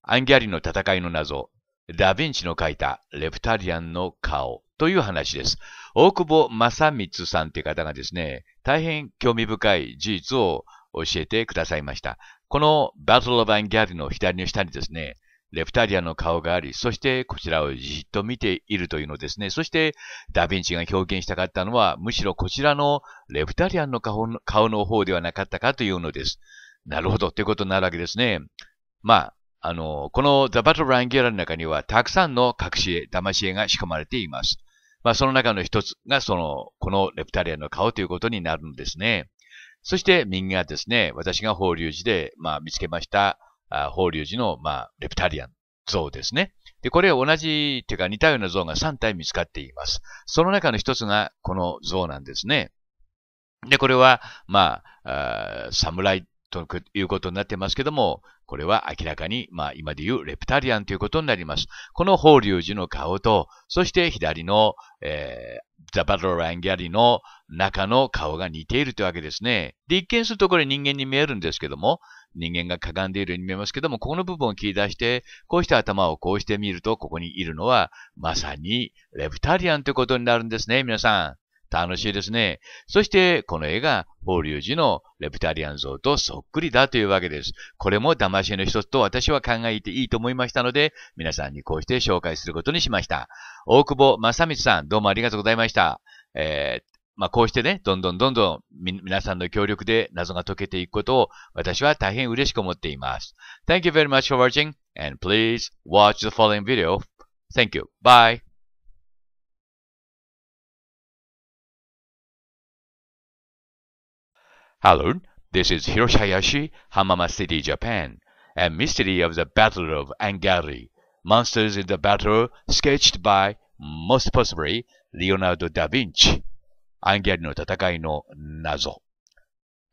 Angari ア g a r リの戦いの謎、ダ・ヴィンチの書いたレプタリアンの顔という話です。大久保正光さんという方がですね、大変興味深い事実を教えてくださいました。この Battle of Angari の左の下にですね、レプタリアの顔があり、そしてこちらをじっと見ているというのですね。そしてダヴィンチが表現したかったのは、むしろこちらのレプタリアンの顔の方ではなかったかというのです。なるほど、ということになるわけですね。まあ、あの、この The Battle r a n g l a の中にはたくさんの隠し絵、騙し絵が仕込まれています。まあ、その中の一つが、その、このレプタリアンの顔ということになるんですね。そして右がですね、私が法隆寺で、まあ、見つけました、あ法隆寺の、まあ、レプタリアン像ですね。で、これは同じ、というか似たような像が3体見つかっています。その中の一つがこの像なんですね。で、これは、まあ、あ侍ということになってますけども、これは明らかに、まあ今でいうレプタリアンということになります。この法隆寺の顔と、そして左の、えー、ザ・バトル・ラン・ギャリの中の顔が似ているというわけですね。で、一見するとこれ人間に見えるんですけども、人間がかがんでいるように見えますけども、ここの部分を切り出して、こうして頭をこうしてみると、ここにいるのは、まさにレプタリアンということになるんですね、皆さん。楽しいですね。そして、この絵が、法隆寺のレプタリアン像とそっくりだというわけです。これも騙しの一つと私は考えていいと思いましたので、皆さんにこうして紹介することにしました。大久保正光さん、どうもありがとうございました。えー、まあ、こうしてね、どんどんどんどん皆さんの協力で謎が解けていくことを私は大変嬉しく思っています。Thank you very much for watching and please watch the following video. Thank you. Bye. Hello, this is h i r o s h a y a s h i Hamama City, Japan, and Mystery of the Battle of Angari, Monsters in the Battle, sketched by, most possibly, Leonardo da Vinci. アンギャリの戦いの謎。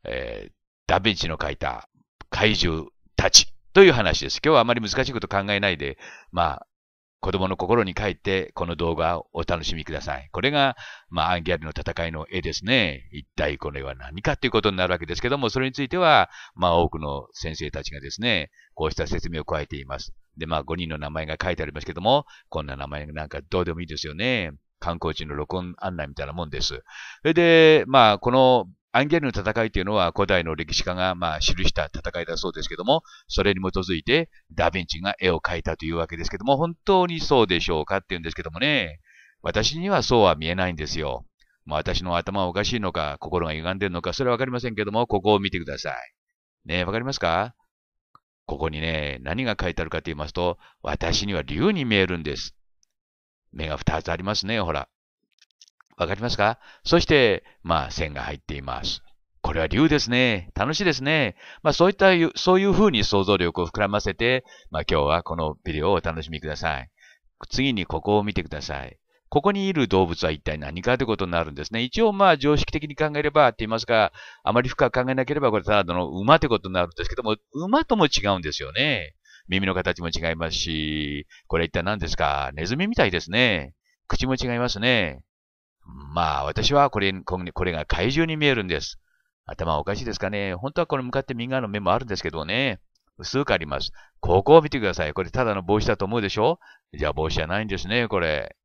えー、ダヴィンチの書いた怪獣たちという話です。今日はあまり難しいこと考えないで、まあ、子供の心に書いて、この動画をお楽しみください。これが、まあ、アンギャルの戦いの絵ですね。一体これは何かということになるわけですけども、それについては、まあ、多くの先生たちがですね、こうした説明を加えています。で、まあ、5人の名前が書いてありますけども、こんな名前なんかどうでもいいですよね。観光地の録音案内みたいなもんです。それで、まあ、このアンギャルの戦いというのは古代の歴史家がまあ記した戦いだそうですけども、それに基づいてダヴィンチが絵を描いたというわけですけども、本当にそうでしょうかっていうんですけどもね、私にはそうは見えないんですよ。ま私の頭はおかしいのか、心が歪んでるのか、それはわかりませんけども、ここを見てください。ねわかりますかここにね、何が書いてあるかと言いますと、私には竜に見えるんです。目が二つありますね、ほら。わかりますかそして、まあ、線が入っています。これは竜ですね。楽しいですね。まあ、そういった、そういうふうに想像力を膨らませて、まあ、今日はこのビデオをお楽しみください。次にここを見てください。ここにいる動物は一体何かということになるんですね。一応まあ常識的に考えればって言いますが、あまり深く考えなければこれただの馬ということになるんですけども、馬とも違うんですよね。耳の形も違いますし、これ一体何ですかネズミみたいですね。口も違いますね。まあ、私はこれ、これが怪獣に見えるんです。頭おかしいですかね。本当はこれ向かって右側の目もあるんですけどね。薄くあります。ここを見てください。これただの帽子だと思うでしょじゃあ帽子じゃないんですね、これ。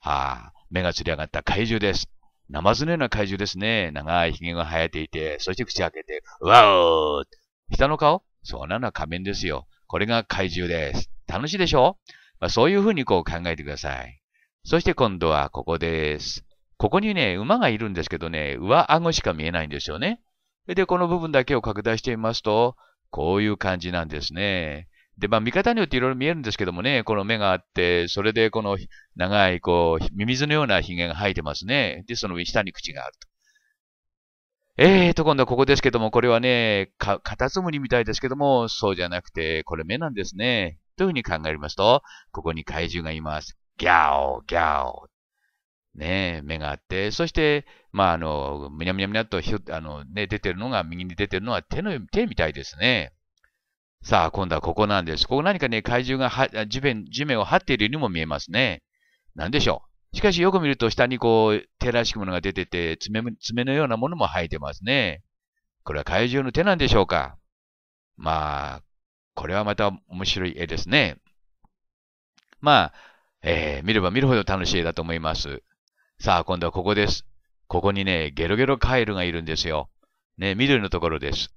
はあ、目がつり上がった怪獣です。ナマズのような怪獣ですね。長い髭が生えていて、そして口開けて、わおー下の顔そうなのは仮面ですよ。これが怪獣です。楽しいでしょ、まあ、そういうふうにこう考えてください。そして今度はここです。ここにね、馬がいるんですけどね、上顎しか見えないんですよね。で、この部分だけを拡大してみますと、こういう感じなんですね。で、まあ、見方によっていろいろ見えるんですけどもね、この目があって、それでこの長い、こう、ミミズのような髭が生えてますね。で、その下に口があると。えーと、今度はここですけども、これはね、か、カタツムリみたいですけども、そうじゃなくて、これ目なんですね。というふうに考えますと、ここに怪獣がいます。ギャオ、ギャオ、ね、目があって、そして、まあ、あの、むにゃむにゃむにゃっとひょ、あの、ね、出てるのが、右に出てるのは手の、手みたいですね。さあ、今度はここなんです。ここ何かね、怪獣がは地面、地面を張っているようにも見えますね。なんでしょう。しかし、よく見ると下にこう、手らしきものが出てて、爪、爪のようなものも生えてますね。これは怪獣の手なんでしょうか。まあ、これはまた面白い絵ですね。まあ、えー、見れば見るほど楽しい絵だと思います。さあ、今度はここです。ここにね、ゲロゲロカエルがいるんですよ。ね、緑のところです。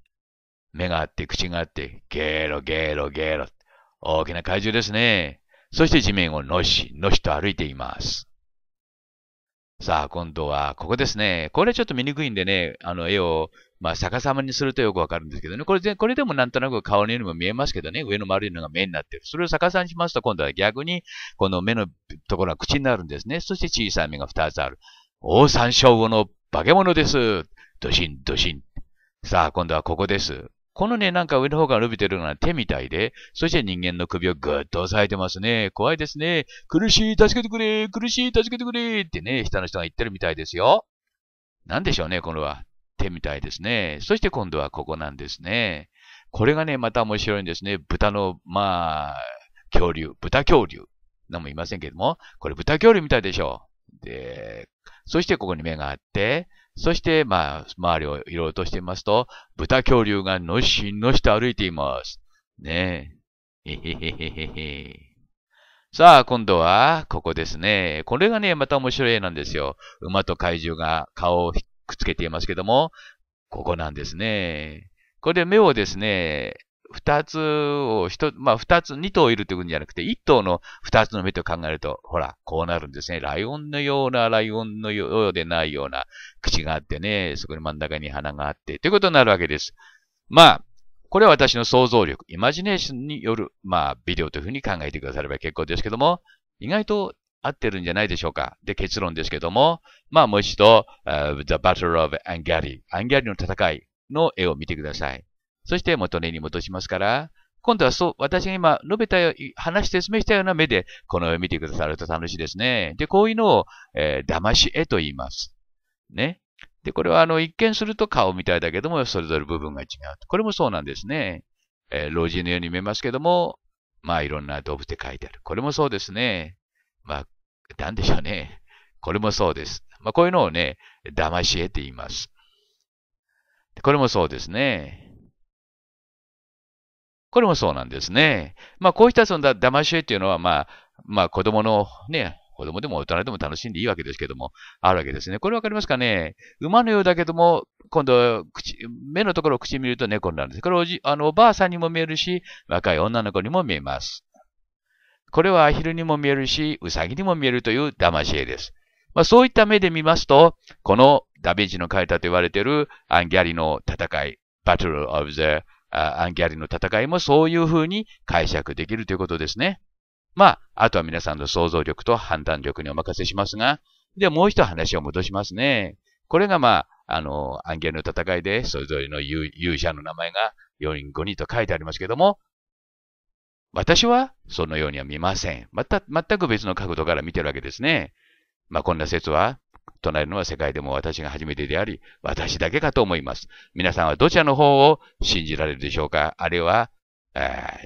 目があって、口があって、ゲロゲロゲロ。大きな怪獣ですね。そして地面をのし、のしと歩いています。さあ、今度はここですね。これちょっと見にくいんでね、あの絵をまあ逆さまにするとよくわかるんですけどね。これで、これでもなんとなく顔のようにも見えますけどね。上の丸いのが目になってる。それを逆さにしますと今度は逆に、この目のところが口になるんですね。そして小さい目が2つある。大三章後の化け物です。ドシン、ドシン。さあ、今度はここです。このね、なんか上の方が伸びてるのは手みたいで、そして人間の首をぐっと押さえてますね。怖いですね。苦しい、助けてくれ、苦しい、助けてくれってね、下の人が言ってるみたいですよ。なんでしょうね、これは。ってみたいですね。そして今度はここなんですね。これがね、また面白いんですね。豚の、まあ、恐竜、豚恐竜。なんもいませんけども、これ豚恐竜みたいでしょう。で、そしてここに目があって、そして、まあ、周りをいろいろとしてみますと、豚恐竜がのしのしと歩いています。ねえ。へへへへへ。さあ、今度は、ここですね。これがね、また面白い絵なんですよ。馬と怪獣が顔をくっつけていますけども、ここなんですね。これで目をですね、二つを一、まあ二つ、二頭いるというふじゃなくて、一頭の二つの目と考えると、ほら、こうなるんですね。ライオンのような、ライオンのようでないような口があってね、そこに真ん中に鼻があって、ということになるわけです。まあ、これは私の想像力、イマジネーションによる、まあ、ビデオというふうに考えてくだされば結構ですけども、意外と合ってるんじゃないでしょうか。で、結論ですけども、まあもう一度、uh, The Battle of Angari、アンギャリの戦いの絵を見てください。そして元に戻しますから、今度はそう、私が今述べたよ、話して説明したような目で、この絵を見てくださると楽しいですね。で、こういうのを、えー、騙し絵と言います。ね。で、これはあの、一見すると顔みたいだけども、それぞれ部分が違う。これもそうなんですね。えー、老人のように見えますけども、まあいろんな動物で書いてある。これもそうですね。まあ、なんでしょうね。これもそうです。まあ、こういうのをね、騙し絵っています。これもそうですね。これもそうなんですね。まあ、こうしたその騙し絵っていうのは、まあ、まあ、子供のね、子供でも大人でも楽しんでいいわけですけども、あるわけですね。これわかりますかね馬のようだけども、今度、口、目のところを口見ると猫になるんです。これおじ、あの、おばあさんにも見えるし、若い女の子にも見えます。これはアヒルにも見えるし、ウサギにも見えるという騙し絵です。まあ、そういった目で見ますと、このダビィンチの書いたと言われているアンギャリの戦い、バトルオブザアンギャリの戦いもそういうふうに解釈できるということですね。まあ、あとは皆さんの想像力と判断力にお任せしますが、ではもう一話を戻しますね。これがまあ、あの、アンギャリの戦いで、それぞれの勇者の名前が4人5人と書いてありますけども、私はそのようには見ません。また、全く別の角度から見てるわけですね。まあ、こんな説は、唱えるのは世界でも私が初めてであり、私だけかと思います。皆さんはどちらの方を信じられるでしょうかあるいは、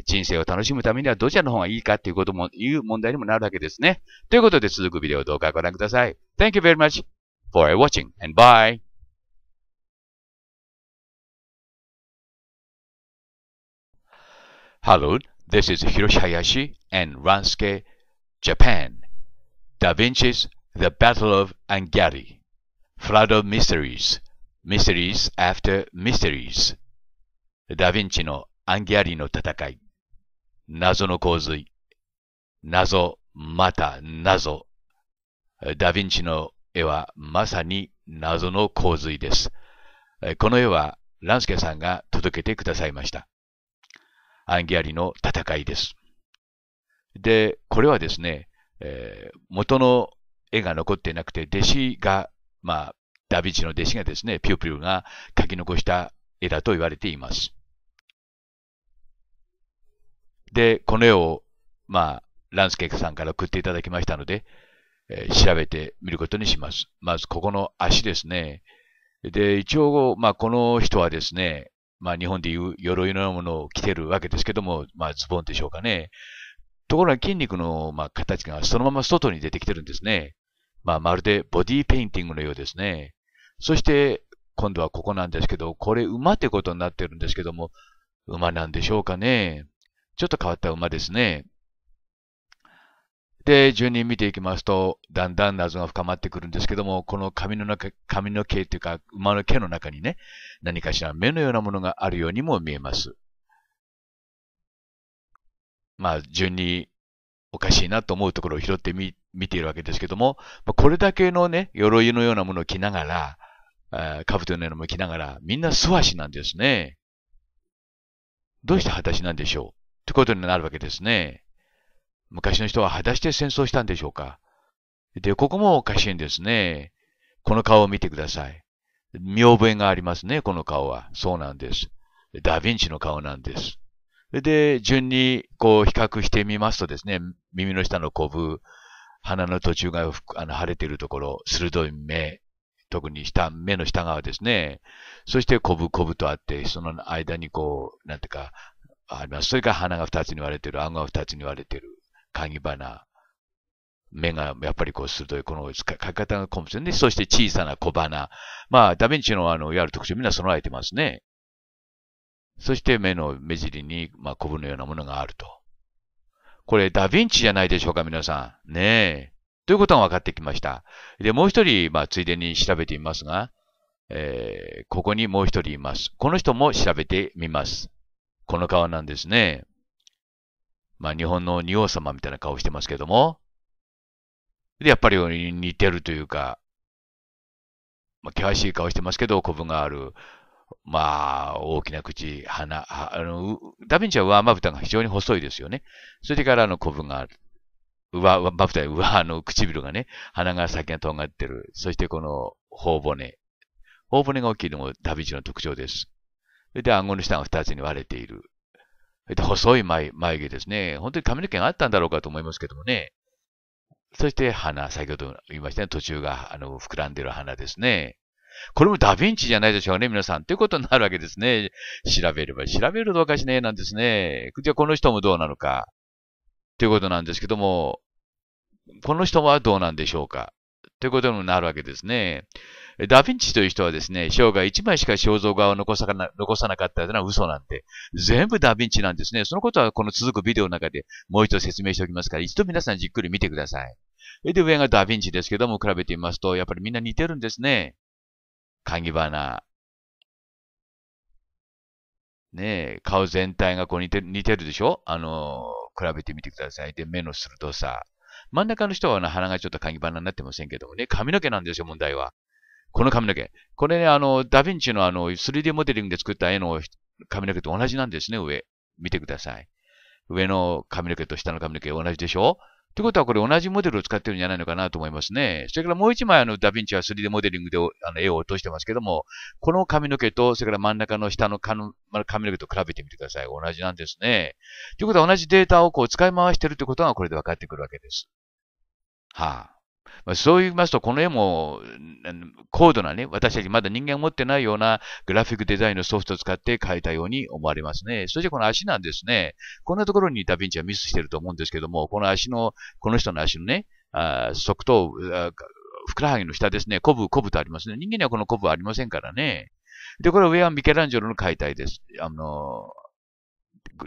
人生を楽しむためにはどちらの方がいいかということも、いう問題にもなるわけですね。ということで続くビデオをどうかご覧ください。Thank you very much for watching and bye! Hallo This is Hiroshi Hayashi and Ransuke Japan. Da Vinci's The Battle of Angari. Flood of Mysteries. Mysteries after Mysteries. ダヴィンチのアンギャリの戦い。謎の洪水。謎、また謎。ダヴィンチの絵はまさに謎の洪水です。この絵はランスケさんが届けてくださいました。アンギアリの戦いです。で、これはですね、えー、元の絵が残っていなくて、弟子が、まあ、ダヴィンチの弟子がですね、ピューピューが書き残した絵だと言われています。で、この絵を、まあ、ランスケックさんから送っていただきましたので、えー、調べてみることにします。まず、ここの足ですね。で、一応、まあ、この人はですね、まあ、日本でいう鎧のようなものを着てるわけですけども、まあ、ズボンでしょうかね。ところが筋肉の、まあ、形がそのまま外に出てきてるんですね。まあ、まるでボディーペインティングのようですね。そして、今度はここなんですけど、これ馬ってことになってるんですけども、馬なんでしょうかね。ちょっと変わった馬ですね。で、順に見ていきますと、だんだん謎が深まってくるんですけども、この髪の中、髪の毛というか、馬の毛の中にね、何かしら目のようなものがあるようにも見えます。まあ、順におかしいなと思うところを拾ってみ、見ているわけですけども、これだけのね、鎧のようなものを着ながら、あトのようなものを着ながら、みんな素足なんですね。どうして裸足なんでしょうってことになるわけですね。昔の人は果たして戦争したんでしょうかで、ここもおかしいんですね。この顔を見てください。見覚えがありますね、この顔は。そうなんです。ダヴィンチの顔なんです。で、順にこう比較してみますとですね、耳の下のコブ、鼻の途中があの腫れているところ、鋭い目、特に下、目の下側ですね。そしてコブコブとあって、その間にこう、なんていうか、あります。それから鼻が二つに割れている、顎が二つに割れている。鍵花、目がやっぱりこう鋭い、この書き方がコンプね。そして小さな小花。まあ、ダヴィンチのあの、やる特徴みんな備えてますね。そして目の目尻に、まあ、コブのようなものがあると。これ、ダヴィンチじゃないでしょうか、皆さん。ねえ。ということが分かってきました。で、もう一人、まあ、ついでに調べてみますが、えー、ここにもう一人います。この人も調べてみます。この顔なんですね。まあ、日本の仁王様みたいな顔してますけども、で、やっぱり似てるというか、まあ、険しい顔してますけど、コブがある、まあ、大きな口、鼻、あの、ダヴィンチは上まぶたが非常に細いですよね。それから、あの、コブがある。上、まぶた、上、あの、唇がね、鼻が先がとんがってる。そして、この、頬骨。頬骨が大きいのもダヴィンチの特徴です。それで、顎の下が2つに割れている。細い眉眉毛ですね。本当に髪の毛があったんだろうかと思いますけどもね。そして鼻、先ほど言いましたね、途中があの膨らんでる鼻ですね。これもダヴィンチじゃないでしょうね、皆さん。ということになるわけですね。調べれば、調べるとおかしねえなんですね。じゃあこの人もどうなのか。ということなんですけども、この人はどうなんでしょうか。ということになるわけですね。ダヴィンチという人はですね、生涯1枚しか肖像画を残さなかったというのは嘘なんて。全部ダヴィンチなんですね。そのことはこの続くビデオの中でもう一度説明しておきますから、一度皆さんじっくり見てください。で、上がダヴィンチですけども、比べてみますと、やっぱりみんな似てるんですね。鍵花。ねえ、顔全体がこう似て似てるでしょあの比べてみてください。で、目の鋭さ。真ん中の人は鼻がちょっと鍵花になってませんけどもね、髪の毛なんですよ、問題は。この髪の毛。これね、あの、ダヴィンチのあの、3D モデリングで作った絵の髪の毛と同じなんですね、上。見てください。上の髪の毛と下の髪の毛同じでしょということは、これ同じモデルを使ってるんじゃないのかなと思いますね。それからもう一枚、あの、ダヴィンチは 3D モデリングであの絵を落としてますけども、この髪の毛と、それから真ん中の下の髪の毛と比べてみてください。同じなんですね。ということは、同じデータをこう使い回してるということがこれで分かってくるわけです。はあ。まあ、そう言いますと、この絵も高度なね、私たちまだ人間を持ってないようなグラフィックデザインのソフトを使って描いたように思われますね。そしてこの足なんですね。こんなところにダヴィンチはミスしてると思うんですけども、この足の、この人の足のね、あ側頭、ふくらはぎの下ですね、コブ、コブとありますね。人間にはこのコブはありませんからね。で、これは上はミケランジェロの解体です。あの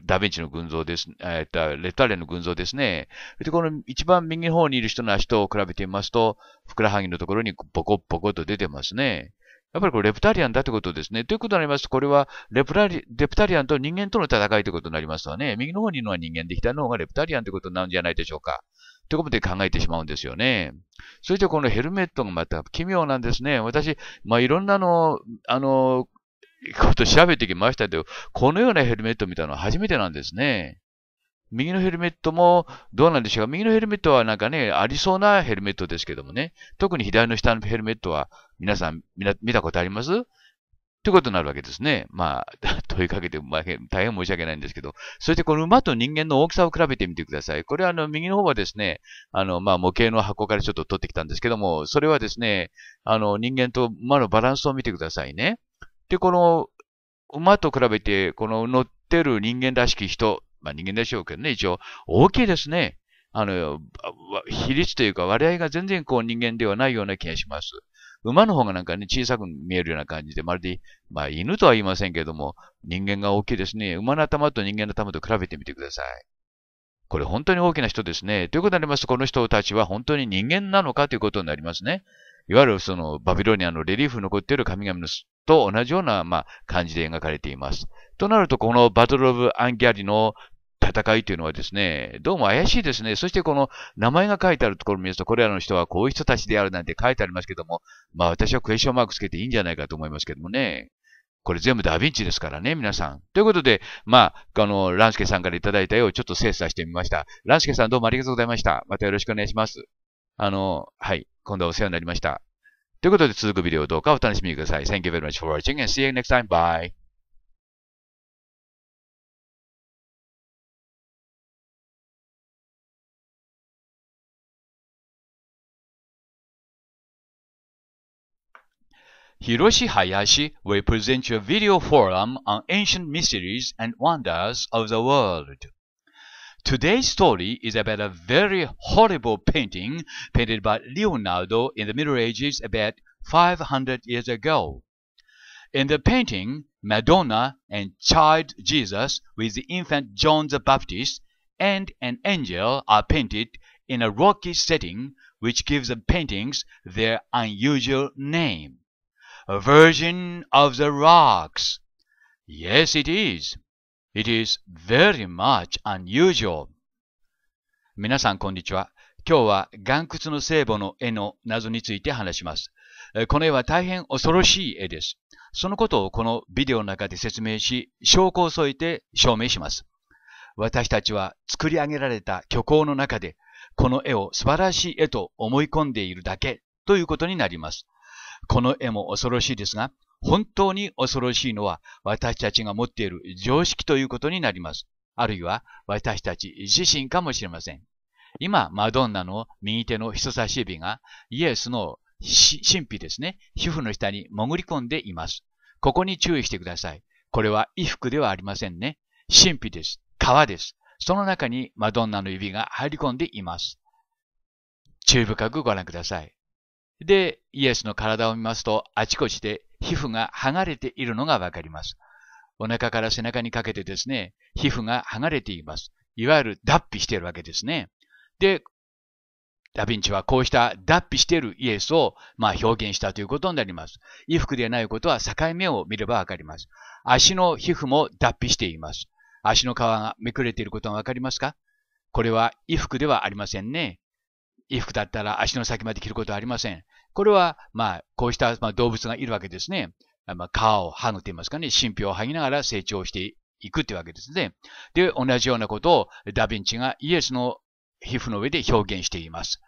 ダヴィンチの群像です、えっと、レターレンの群像ですね。で、この一番右の方にいる人の足と比べてみますと、ふくらはぎのところにボコッボコッと出てますね。やっぱりこれレプタリアンだってことですね。ということになりますと、これはレプラリ、レプタリアンと人間との戦いってことになりますわね。右の方にいるのは人間で、左の方がレプタリアンということなんじゃないでしょうか。ということで考えてしまうんですよね。そしてこのヘルメットがまた奇妙なんですね。私、まあ、いろんなの、あの、こと調べてきましたけど、このようなヘルメット見たのは初めてなんですね。右のヘルメットもどうなんでしょうか右のヘルメットはなんかね、ありそうなヘルメットですけどもね。特に左の下のヘルメットは皆さん見たことありますということになるわけですね。まあ、問いかけて、まあ、大変申し訳ないんですけど。そしてこの馬と人間の大きさを比べてみてください。これはあの、右の方はですね、あの、まあ、模型の箱からちょっと取ってきたんですけども、それはですね、あの、人間と馬のバランスを見てくださいね。で、この馬と比べて、この乗ってる人間らしき人、まあ人間でしょうけどね、一応、大きいですね。あの、比率というか割合が全然こう人間ではないような気がします。馬の方がなんかね、小さく見えるような感じで、まるで、まあ犬とは言いませんけども、人間が大きいですね。馬の頭と人間の頭と比べてみてください。これ本当に大きな人ですね。ということになりますと、この人たちは本当に人間なのかということになりますね。いわゆるそのバビロニアのレリーフに残っている神々のと同じような、まあ、感じで描かれています。となると、このバトル・オブ・アンギャリの戦いというのはですね、どうも怪しいですね。そしてこの名前が書いてあるところを見ると、これらの人はこういう人たちであるなんて書いてありますけども、まあ私はクエスチョンマークつけていいんじゃないかと思いますけどもね。これ全部ダヴィンチですからね、皆さん。ということで、まあ、あの、ランスケさんからいただいた絵をちょっと精査してみました。ランスケさんどうもありがとうございました。またよろしくお願いします。あの、はい、今度はお世話になりました。ということで続くビデオ動画をお楽しみください。Thank you very much for watching and see you next time. Bye. Hiroshi Hayashi will present a video forum on ancient mysteries and wonders of the world. Today's story is about a very horrible painting painted by Leonardo in the Middle Ages about 500 years ago. In the painting, Madonna and Child Jesus with the infant John the Baptist and an angel are painted in a rocky setting which gives the paintings their unusual name. A version of the rocks. Yes, it is. It is very much unusual. 皆さん、こんにちは。今日は岩窟の聖母の絵の謎について話します。この絵は大変恐ろしい絵です。そのことをこのビデオの中で説明し、証拠を添えて証明します。私たちは作り上げられた虚構の中で、この絵を素晴らしい絵と思い込んでいるだけということになります。この絵も恐ろしいですが、本当に恐ろしいのは私たちが持っている常識ということになります。あるいは私たち自身かもしれません。今、マドンナの右手の人差し指がイエスの神秘ですね、皮膚の下に潜り込んでいます。ここに注意してください。これは衣服ではありませんね。神秘です。皮です。その中にマドンナの指が入り込んでいます。注意深くご覧ください。で、イエスの体を見ますと、あちこちで皮膚が剥がれているのがわかります。お腹から背中にかけてですね、皮膚が剥がれています。いわゆる脱皮しているわけですね。で、ダヴィンチはこうした脱皮しているイエスを、まあ、表現したということになります。衣服でないことは境目を見ればわかります。足の皮膚も脱皮しています。足の皮がめくれていることがわかりますかこれは衣服ではありませんね。衣服だったら足の先まで着ることはありません。これは、まあ、こうした、まあ、動物がいるわけですね。まあ、皮を剥ぐと言いますかね、神秘を剥ぎながら成長していくってわけですね。で、同じようなことをダヴィンチがイエスの皮膚の上で表現しています。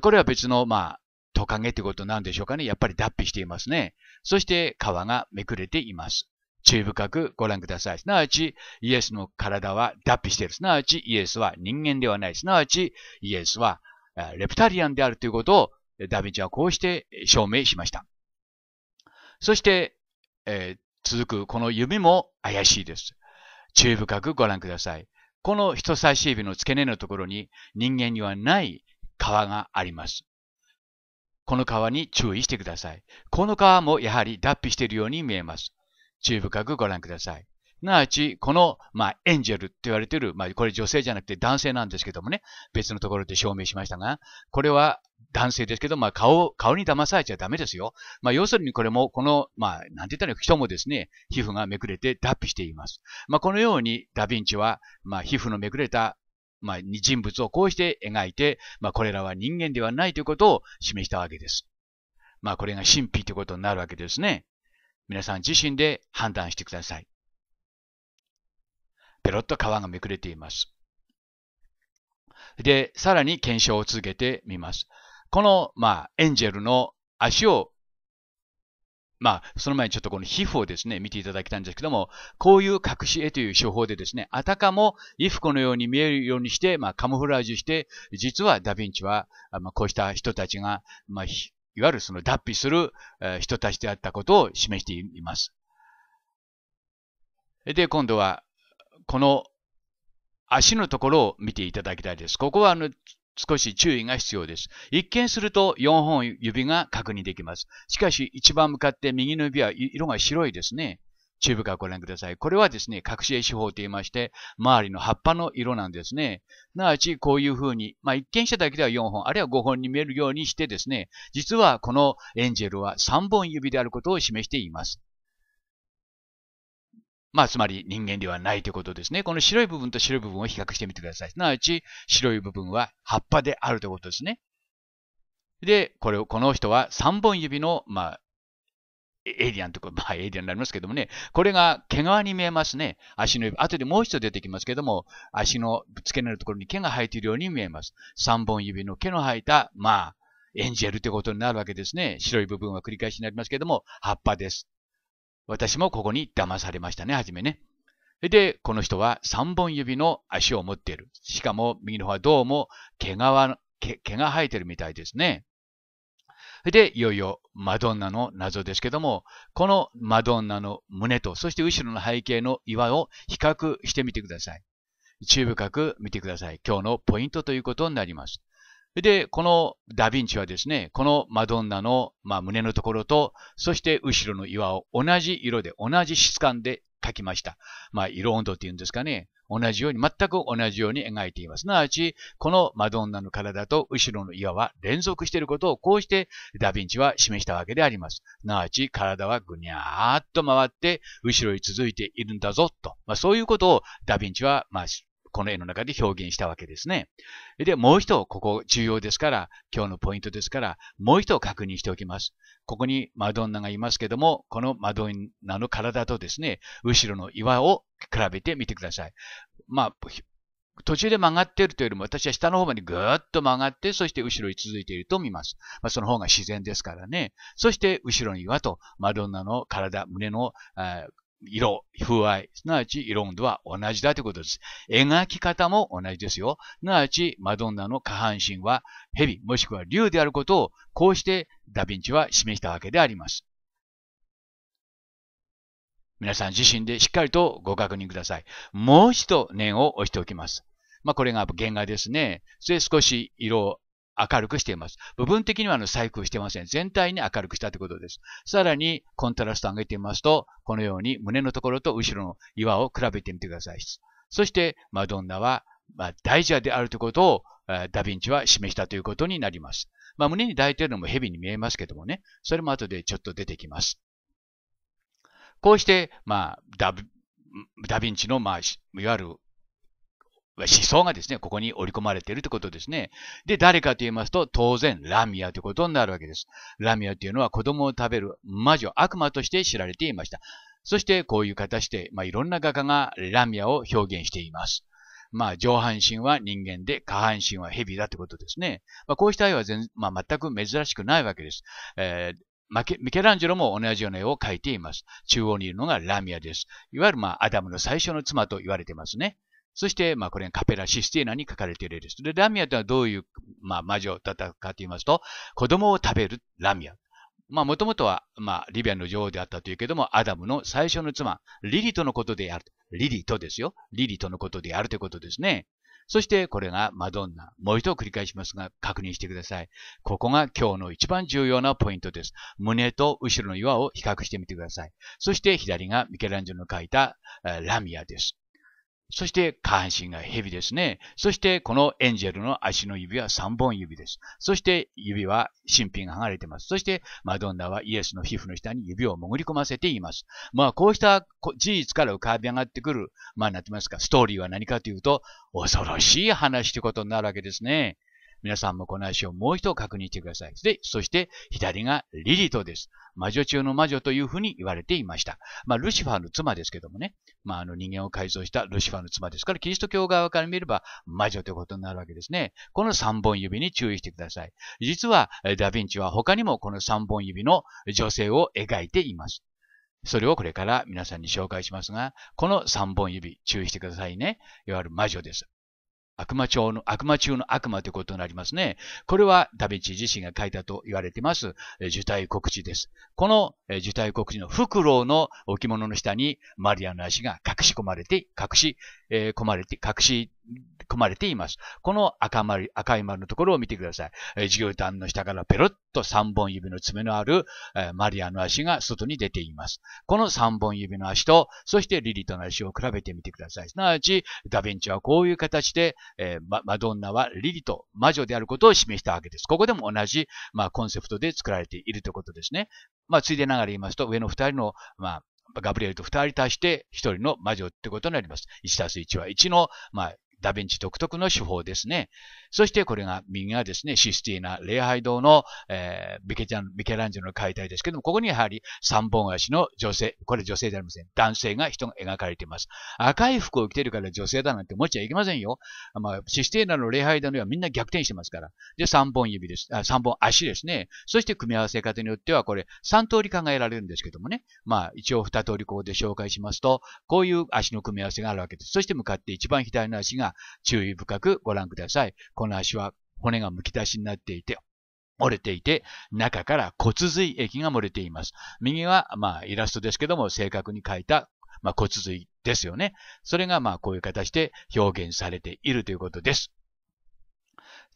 これは別の、まあ、トカゲってことなんでしょうかね。やっぱり脱皮していますね。そして皮がめくれています。注意深くご覧ください。すなわち、イエスの体は脱皮している。すなわち、イエスは人間ではない。すなわち、イエスはレプタリアンであるということをダビンチはこうして証明しました。そして、えー、続くこの指も怪しいです。注意深くご覧ください。この人差し指の付け根のところに人間にはない皮があります。この皮に注意してください。この皮もやはり脱皮しているように見えます。注意深くご覧ください。すなわち、この、まあ、エンジェルって言われている、まあ、これ女性じゃなくて男性なんですけどもね、別のところで証明しましたが、これは男性ですけど、まあ、顔、顔に騙されちゃダメですよ。まあ、要するにこれも、この、まあ、なんて言ったら人もですね、皮膚がめくれて脱皮しています。まあ、このように、ダヴィンチは、まあ、皮膚のめくれたまあ、人物をこうして描いて、まあ、これらは人間ではないということを示したわけです。まあ、これが神秘ということになるわけですね。皆さん自身で判断してください。ペロッと皮がめくれています。で、さらに検証を続けてみます。この、まあ、エンジェルの足を、まあ、その前にちょっとこの皮膚をですね、見ていただきたいんですけども、こういう隠し絵という手法でですね、あたかも衣服のように見えるようにして、まあ、カモフラージュして、実はダヴィンチは、まあ、こうした人たちが、まあ、いわゆるその脱皮する人たちであったことを示しています。で、今度はこの足のところを見ていただきたいです。ここはあの少し注意が必要です。一見すると4本指が確認できます。しかし一番向かって右の指は色が白いですね。チューブからご覧ください。これはですね、隠し絵手法と言いまして、周りの葉っぱの色なんですね。すなわち、こういうふうに、まあ、一見しただけでは4本、あるいは5本に見えるようにしてですね、実はこのエンジェルは3本指であることを示しています。まあ、つまり人間ではないということですね。この白い部分と白い部分を比較してみてください。すなわち、白い部分は葉っぱであるということですね。で、これを、この人は3本指の、まあ、エイリアンとか、まあ、エイリアンになりますけどもね、これが毛皮に見えますね。足の指。後でもう一度出てきますけども、足の付け根のところに毛が生えているように見えます。3本指の毛の生えた、まあ、エンジェルということになるわけですね。白い部分は繰り返しになりますけども、葉っぱです。私もここに騙されましたね、はじめね。で、この人は3本指の足を持っている。しかも右の方はどうも毛が毛が生えてるみたいですね。で、いよいよマドンナの謎ですけども、このマドンナの胸と、そして後ろの背景の岩を比較してみてください。注意深く見てください。今日のポイントということになります。で、このダヴィンチはですね、このマドンナの、まあ、胸のところと、そして後ろの岩を同じ色で、同じ質感で描きました。まあ、色温度っていうんですかね。同じように、全く同じように描いています。すなわち、このマドンナの体と後ろの岩は連続していることを、こうしてダヴィンチは示したわけであります。すなわち、体はぐにゃーっと回って、後ろに続いているんだぞ、と。まあ、そういうことをダヴィンチは、まあ、この絵の中で表現したわけですね。で、もう一度、ここ重要ですから、今日のポイントですから、もう一度確認しておきます。ここにマドンナがいますけども、このマドンナの体とですね、後ろの岩を比べてみてください。まあ、途中で曲がっているというよりも、私は下の方までぐーっと曲がって、そして後ろに続いていると見ます。まあ、その方が自然ですからね。そして、後ろの岩と、マドンナの体、胸の、色、風合い、すなわち色温度は同じだということです。描き方も同じですよ。すなわち、マドンナの下半身は蛇、もしくは竜であることを、こうしてダヴィンチは示したわけであります。皆さん自身でしっかりとご確認ください。もう一度念を押しておきます。まあ、これが原画ですね。それ少し色を明るくしています。部分的にはあの細工してません。全体に明るくしたということです。さらに、コントラストを上げてみますと、このように胸のところと後ろの岩を比べてみてください。そして、マドンナは、ま大蛇であるということを、ダヴィンチは示したということになります。まあ、胸に抱いているのも蛇に見えますけどもね、それも後でちょっと出てきます。こうして、まあ、ダヴィンチの、まあ、いわゆる思想がですね、ここに織り込まれているということですね。で、誰かと言いますと、当然、ラミアということになるわけです。ラミアというのは子供を食べる魔女、悪魔として知られていました。そして、こういう形で、まあ、いろんな画家がラミアを表現しています。まあ、上半身は人間で、下半身は蛇だということですね。まあ、こうした絵は全,、まあ、全く珍しくないわけです。えーミケランジェロも同じような絵を描いています。中央にいるのがラミアです。いわゆる、まあ、アダムの最初の妻と言われてますね。そして、まあ、これがカペラ・システィーナに書かれているです。で、ラミアとはどういう、まあ、魔女だったかと言いますと、子供を食べるラミア。まあ、もともとは、まあ、リビアの女王であったというけども、アダムの最初の妻、リリトのことである。リリトですよ。リリトのことであるということですね。そして、これがマドンナ。もう一度繰り返しますが、確認してください。ここが今日の一番重要なポイントです。胸と後ろの岩を比較してみてください。そして、左がミケランジョの描いたラミアです。そして下半身が蛇ですね。そしてこのエンジェルの足の指は三本指です。そして指は新品が剥がれています。そしてマドンナはイエスの皮膚の下に指を潜り込ませています。まあこうした事実から浮かび上がってくる、まあなってますか、ストーリーは何かというと、恐ろしい話ということになるわけですね。皆さんもこの足をもう一度確認してください。で、そして左がリリトです。魔女中の魔女というふうに言われていました。まあ、ルシファーの妻ですけどもね。まあ、あの人間を改造したルシファーの妻ですから、キリスト教側から見れば魔女ということになるわけですね。この三本指に注意してください。実は、ダヴィンチは他にもこの三本指の女性を描いています。それをこれから皆さんに紹介しますが、この三本指、注意してくださいね。いわゆる魔女です。悪魔中の、悪魔中の悪魔ということになりますね。これはダヴィンチ自身が書いたと言われています、受胎告知です。この受胎告知のフクロウの置物の下にマリアの足が隠し込まれて、隠し、え込まれて、隠し込まれています。この赤丸、赤い丸のところを見てください。えー、授業団の下からペロッと3本指の爪のある、えー、マリアの足が外に出ています。この3本指の足と、そしてリリトの足を比べてみてください。すなわち、ダヴィンチはこういう形で、えー、ママドンナはリリト、魔女であることを示したわけです。ここでも同じ、まあ、コンセプトで作られているということですね。まあ、ついでながら言いますと、上の2人の、まあ、ガブリエルと二人足して一人の魔女ってことになります。1たす1は1の、まあ、ダヴィンチ独特の手法ですね。そしてこれが、右がですね、システィーナ礼拝堂の、えー、ミケちゃん、ミケランジェロの解体ですけども、ここにやはり三本足の女性、これ女性じゃありません。男性が人が描かれています。赤い服を着てるから女性だなんて思っちゃいけませんよ。まあ、システィーナの礼拝堂にはみんな逆転してますから。で、三本指です。あ三本足ですね。そして組み合わせ方によっては、これ三通り考えられるんですけどもね。まあ、一応二通りここで紹介しますと、こういう足の組み合わせがあるわけです。そして向かって一番左の足が注意深くご覧ください。この足は骨がむき出しになっていて、折れていて、中から骨髄液が漏れています。右は、まあ、イラストですけども、正確に書いた、まあ、骨髄ですよね。それが、まあ、こういう形で表現されているということです。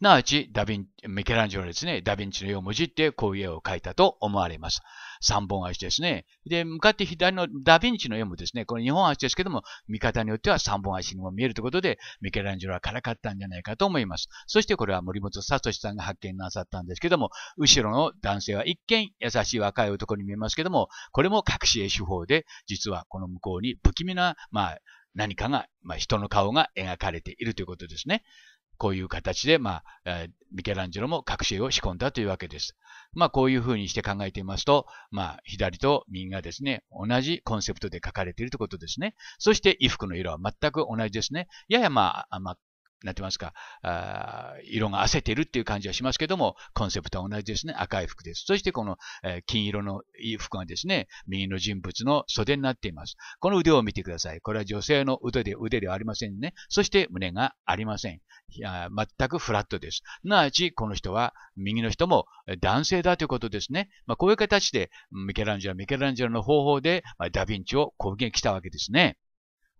なわち、ダヴィン、ミケランジェロですね、ダヴィンチの絵をもじってこういう絵を描いたと思われます。三本足ですね。で、向かって左のダヴィンチの絵もですね、この二本足ですけども、見方によっては三本足にも見えるということで、ミケランジェロはからかったんじゃないかと思います。そしてこれは森本聡さんが発見なさったんですけども、後ろの男性は一見優しい若い男に見えますけども、これも隠し絵手法で、実はこの向こうに不気味な、まあ、何かが、まあ、人の顔が描かれているということですね。こういう形で、まあ、ミケランジェロもし絵を仕込んだというわけです。まあ、こういうふうにして考えていますと、まあ、左と右がですね、同じコンセプトで書かれているということですね。そして、衣服の色は全く同じですね。ややまあ、まあ、なってますか、あ色が褪せてるっていう感じはしますけども、コンセプトは同じですね。赤い服です。そしてこの、えー、金色の服がですね、右の人物の袖になっています。この腕を見てください。これは女性の腕で、腕ではありませんね。そして胸がありません。全くフラットです。すなわち、この人は、右の人も男性だということですね。まあ、こういう形で、ミケランジェロ、ミケランジェロの方法で、まあ、ダヴィンチを攻撃したわけですね。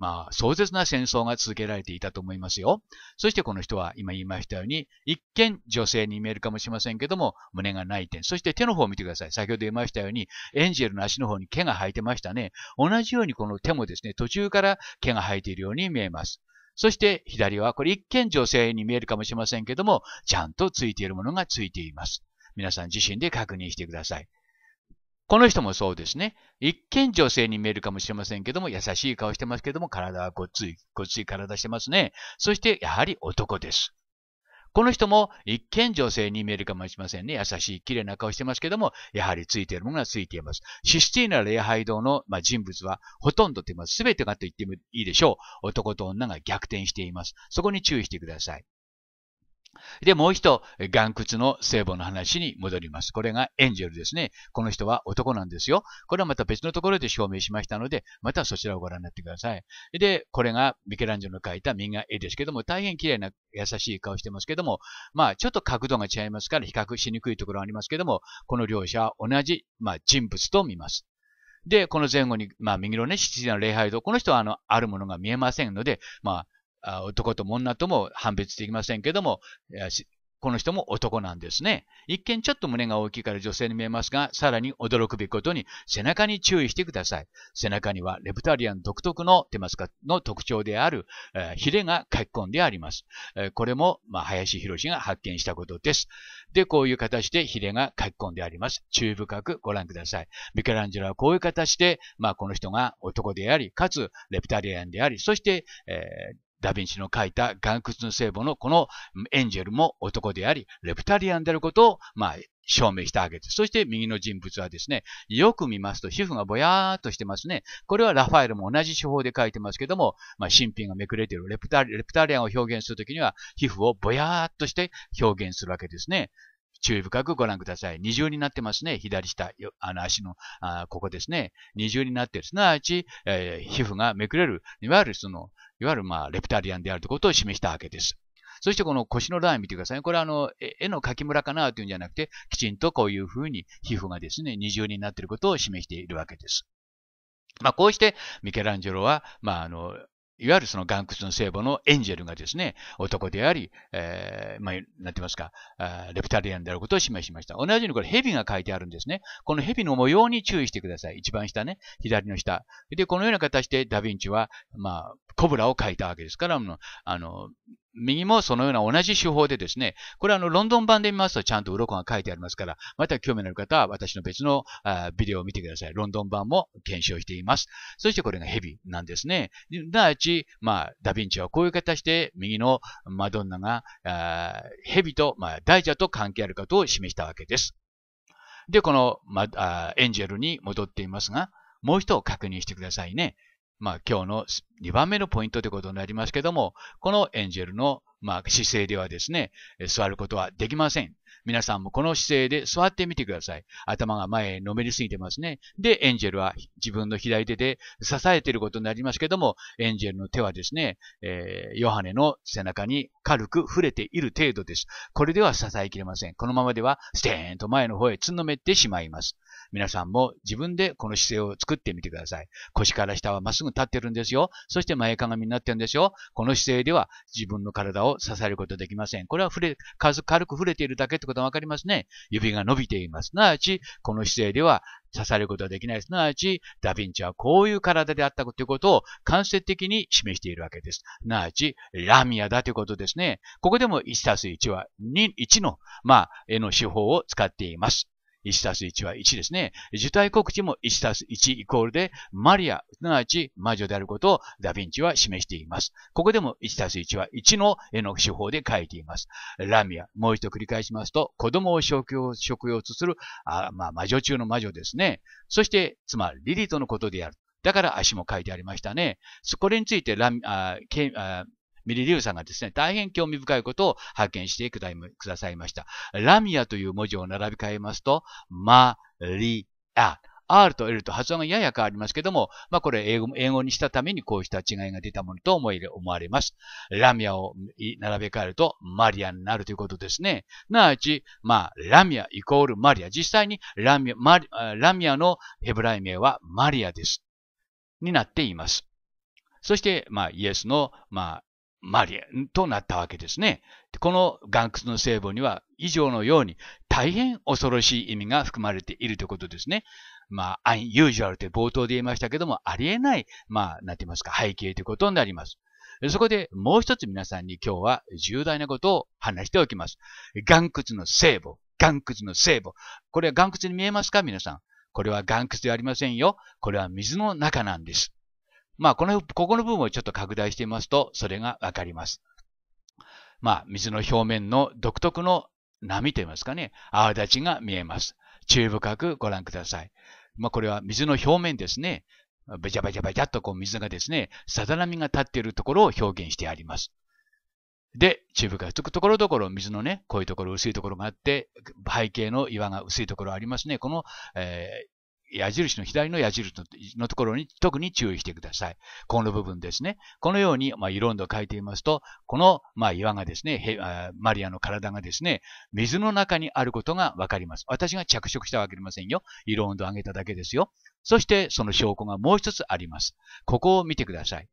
まあ、壮絶な戦争が続けられていたと思いますよ。そしてこの人は今言いましたように、一見女性に見えるかもしれませんけども、胸がない点。そして手の方を見てください。先ほど言いましたように、エンジェルの足の方に毛が生えてましたね。同じようにこの手もですね、途中から毛が生えているように見えます。そして左は、これ一見女性に見えるかもしれませんけども、ちゃんとついているものがついています。皆さん自身で確認してください。この人もそうですね。一見女性に見えるかもしれませんけども、優しい顔してますけども、体はごっつい、ごっつい体してますね。そして、やはり男です。この人も一見女性に見えるかもしれませんね。優しい、綺麗な顔してますけども、やはりついているものがついています。システィーナ礼拝堂の、まあ、人物は、ほとんどと言います。すべてがと言ってもいいでしょう。男と女が逆転しています。そこに注意してください。で、もう一度、岩窟の聖母の話に戻ります。これがエンジェルですね。この人は男なんですよ。これはまた別のところで証明しましたので、またそちらをご覧になってください。で、これがミケランジェロの描いた右が絵ですけども、大変綺麗な優しい顔してますけども、まあ、ちょっと角度が違いますから比較しにくいところはありますけども、この両者は同じ、まあ、人物と見ます。で、この前後に、まあ、右のね、七時の礼拝堂、この人は、あの、あるものが見えませんので、まあ、男とも女とも判別できませんけども、この人も男なんですね。一見ちょっと胸が大きいから女性に見えますが、さらに驚くべきことに背中に注意してください。背中にはレプタリアン独特の、てますか、の特徴である、えー、ヒレが書き込んであります。えー、これも、まあ、林博が発見したことです。で、こういう形でヒレが書き込んであります。注意深くご覧ください。ミケランジェロはこういう形で、まあ、この人が男であり、かつレプタリアンであり、そして、えー、ダヴィンチの書いた岩窟の聖母のこのエンジェルも男であり、レプタリアンであることを、まあ、証明してあげて、そして右の人物はですね、よく見ますと皮膚がぼやーっとしてますね。これはラファエルも同じ手法で書いてますけども、まあ、新品がめくれているレプタリアンを表現するときには、皮膚をぼやーっとして表現するわけですね。注意深くご覧ください。二重になってますね。左下、あの足のあ、ここですね。二重になってる。すなわち、えー、皮膚がめくれる。いわゆるその、いわゆるまあ、レプタリアンであるということを示したわけです。そしてこの腰のライン見てください。これあの、絵の描きムラかなというんじゃなくて、きちんとこういうふうに皮膚がですね、二重になっていることを示しているわけです。まあ、こうしてミケランジェロは、まあ、あの、いわゆるその岩窟の聖母のエンジェルがですね、男であり、えー、まあ、なんて言いますか、レプタリアンであることを示しました。同じようにこれ蛇が書いてあるんですね。この蛇の模様に注意してください。一番下ね、左の下。で、このような形でダヴィンチは、まあ、コブラを書いたわけですから、あの、右もそのような同じ手法でですね、これはあの、ロンドン版で見ますとちゃんと鱗が書いてありますから、また興味のある方は私の別のビデオを見てください。ロンドン版も検証しています。そしてこれがヘビなんですね。あち、まあ、ダヴィンチはこういう形で右のマドンナが、ヘビと、まあ、大蛇と関係あることを示したわけです。で、この、まあ、エンジェルに戻っていますが、もう一度確認してくださいね。まあ、今日の2番目のポイントということになりますけども、このエンジェルの、まあ、姿勢ではですね、座ることはできません。皆さんもこの姿勢で座ってみてください。頭が前へのめりすぎてますね。で、エンジェルは自分の左手で支えていることになりますけども、エンジェルの手はですね、えー、ヨハネの背中に軽く触れている程度です。これでは支えきれません。このままでは、ステーンと前の方へつんのめってしまいます。皆さんも自分でこの姿勢を作ってみてください。腰から下はまっすぐ立ってるんですよ。そして前かがみになってるんですよ。この姿勢では自分の体を支えることできません。これは触れ、軽く触れているだけってことはわかりますね。指が伸びています。すなわち、この姿勢では刺されることはできない。すなわち、ダヴィンチはこういう体であったということを間接的に示しているわけです。すなわち、ラミアだということですね。ここでも1たす1は2、1の、まあ、絵の手法を使っています。1たす1は1ですね。受胎告知も1たす1イコールで、マリア、すなわち魔女であることをダヴィンチは示しています。ここでも1たす1は1の絵の手法で書いています。ラミア、もう一度繰り返しますと、子供を食用食用とする、あまあ、魔女中の魔女ですね。そして、妻、リリトのことである。だから足も書いてありましたね。これについてラミあケミリリュウさんがですね、大変興味深いことを発見してくださいました。ラミアという文字を並び替えますと、マリア。R と L と発音がやや変わりますけども、まあこれ英語英語にしたためにこうした違いが出たものと思い思われます。ラミアを並べ替えるとマリアになるということですね。すなわち、まあラミアイコールマリア。実際にラミアマリラミアのヘブライ名はマリアです。になっています。そして、まあイエスの、まあマリアとなったわけですね。この岩窟の聖母には以上のように大変恐ろしい意味が含まれているということですね。まあ、unusual って冒頭で言いましたけども、ありえない、まあ、なんて言いますか、背景ということになります。そこでもう一つ皆さんに今日は重大なことを話しておきます。岩窟の聖母。岩窟の聖母。これは岩窟に見えますか皆さん。これは岩窟ではありませんよ。これは水の中なんです。まあ、この、ここの部分をちょっと拡大してみますと、それがわかります。まあ、水の表面の独特の波と言いますかね、泡立ちが見えます。注意深くご覧ください。まあ、これは水の表面ですね。べちゃべちゃべちゃっとこう水がですね、さざ波が立っているところを表現してあります。で、チューブがつくところどころ、水のね、こういうところ、薄いところがあって、背景の岩が薄いところありますね。この、え矢印の左の矢印のところに特に注意してください。この部分ですね。このように、まあ、色温度を書いていますと、この、まあ、岩がですね、マリアの体がですね、水の中にあることがわかります。私が着色したわけありませんよ。色温度を上げただけですよ。そして、その証拠がもう一つあります。ここを見てください。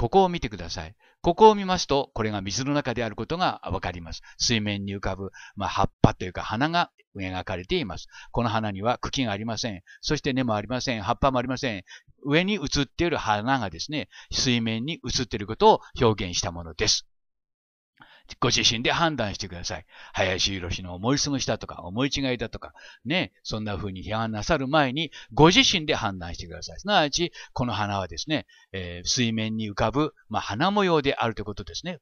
ここを見てください。ここを見ますと、これが水の中であることがわかります。水面に浮かぶ、まあ、葉っぱというか花が描かれています。この花には茎がありません。そして根もありません。葉っぱもありません。上に映っている花がですね、水面に映っていることを表現したものです。ご自身で判断してください。林宏の思い過ごしだとか、思い違いだとか、ね、そんな風に批判なさる前に、ご自身で判断してください。すなわち、この花はですね、えー、水面に浮かぶ、まあ、花模様であるということですね。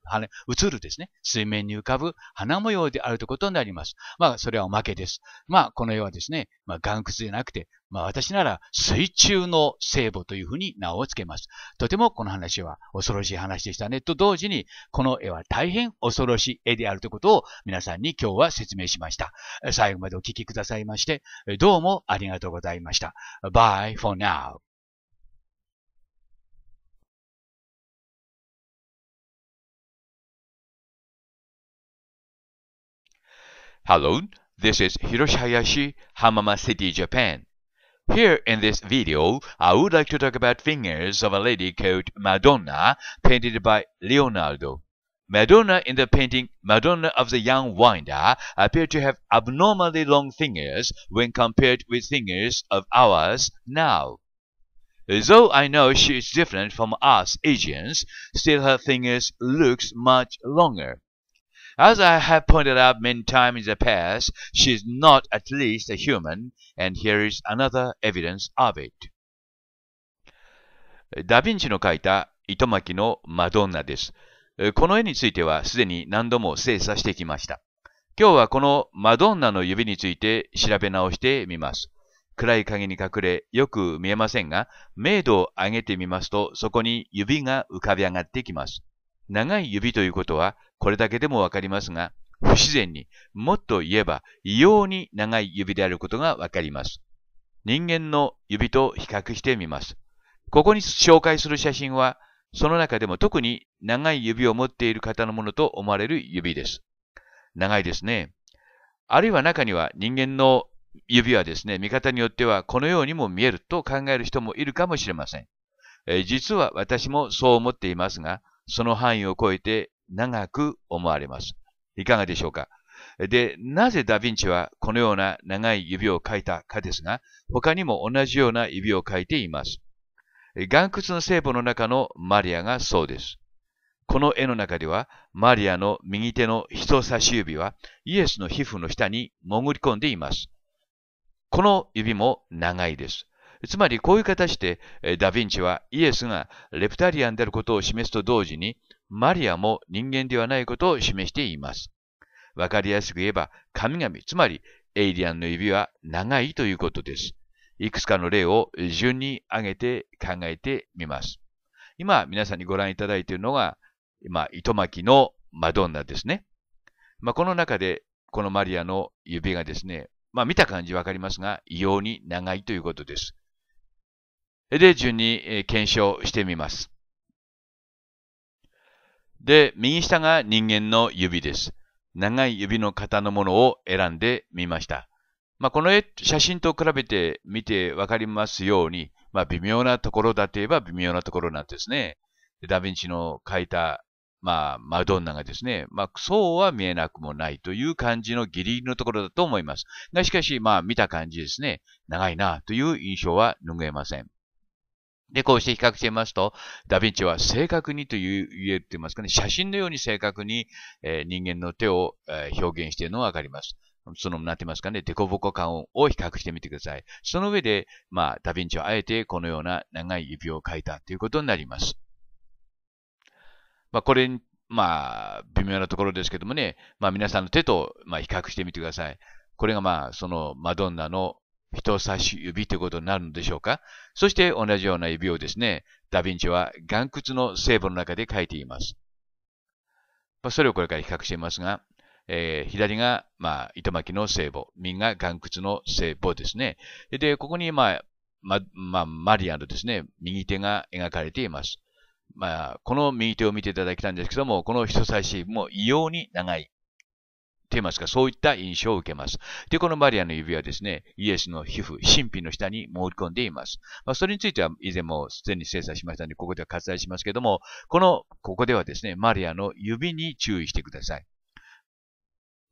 映るですね。水面に浮かぶ花模様であるということになります。まあ、それはおまけです。まあ、この絵はですね、まあ、岩窟でなくて、まあ私なら水中の聖母というふうに名を付けます。とてもこの話は恐ろしい話でしたね。と同時に、この絵は大変恐ろしい絵であるということを皆さんに今日は説明しました。最後までお聞きくださいまして、どうもありがとうございました。Bye for now. Hello, this is Hiroshi Hayashi, Hamama City, Japan. Here in this video, I would like to talk about fingers of a lady called Madonna, painted by Leonardo. Madonna in the painting Madonna of the Young Winder appeared to have abnormally long fingers when compared with fingers of ours now. Though I know she is different from us Asians, still her fingers looks much longer. As I have pointed out many times in the past, she is not at least a human, and here is another evidence of it. ダヴィンチの描いた糸巻きのマドンナです。この絵についてはすでに何度も精査してきました。今日はこのマドンナの指について調べ直してみます。暗い影に隠れよく見えませんが、明度を上げてみますとそこに指が浮かび上がってきます。長い指ということはこれだけでもわかりますが、不自然に、もっと言えば異様に長い指であることがわかります。人間の指と比較してみます。ここに紹介する写真は、その中でも特に長い指を持っている方のものと思われる指です。長いですね。あるいは中には人間の指はですね、見方によってはこのようにも見えると考える人もいるかもしれません。え実は私もそう思っていますが、その範囲を超えて長く思われます。いかがでしょうかで、なぜダヴィンチはこのような長い指を描いたかですが、他にも同じような指を描いています。岩窟の聖母の中のマリアがそうです。この絵の中では、マリアの右手の人差し指はイエスの皮膚の下に潜り込んでいます。この指も長いです。つまりこういう形でダヴィンチはイエスがレプタリアンであることを示すと同時にマリアも人間ではないことを示しています。わかりやすく言えば、神々、つまりエイリアンの指は長いということです。いくつかの例を順に挙げて考えてみます。今、皆さんにご覧いただいているのが、今、糸巻きのマドンナですね。まあ、この中で、このマリアの指がですね、まあ、見た感じわかりますが、異様に長いということです。で、順に検証してみます。で、右下が人間の指です。長い指の型のものを選んでみました。まあ、この絵写真と比べてみてわかりますように、まあ、微妙なところだといえば微妙なところなんですね。ダヴィンチの描いた、まあ、マドンナがですね、まあ、そうは見えなくもないという感じのギリギリのところだと思います。が、しかし、まあ、見た感じですね、長いなという印象は拭えません。で、こうして比較してみますと、ダヴィンチは正確にという言えてますかね、写真のように正確に、えー、人間の手を、えー、表現しているのがわかります。その、なってますかね、デコボコ感を比較してみてください。その上で、まあ、ダヴィンチはあえてこのような長い指を書いたということになります。まあ、これ、まあ、微妙なところですけどもね、まあ、皆さんの手と、まあ、比較してみてください。これがまあ、そのマドンナの人差し指ということになるのでしょうかそして同じような指をですね、ダヴィンチは岩窟の聖母の中で書いています。まあ、それをこれから比較していますが、えー、左が、まあ、糸巻きの聖母、右が岩窟の聖母ですね。で、ここに、まあ、ま、まあ、マリアのですね、右手が描かれています。まあ、この右手を見ていただきたいんですけども、この人差し指も異様に長い。と言いますか、そういった印象を受けます。で、このマリアの指はですね、イエスの皮膚、神秘の下に潜り込んでいます。まあ、それについては以前もすでに精査しましたので、ここでは割愛しますけども、この、ここではですね、マリアの指に注意してください。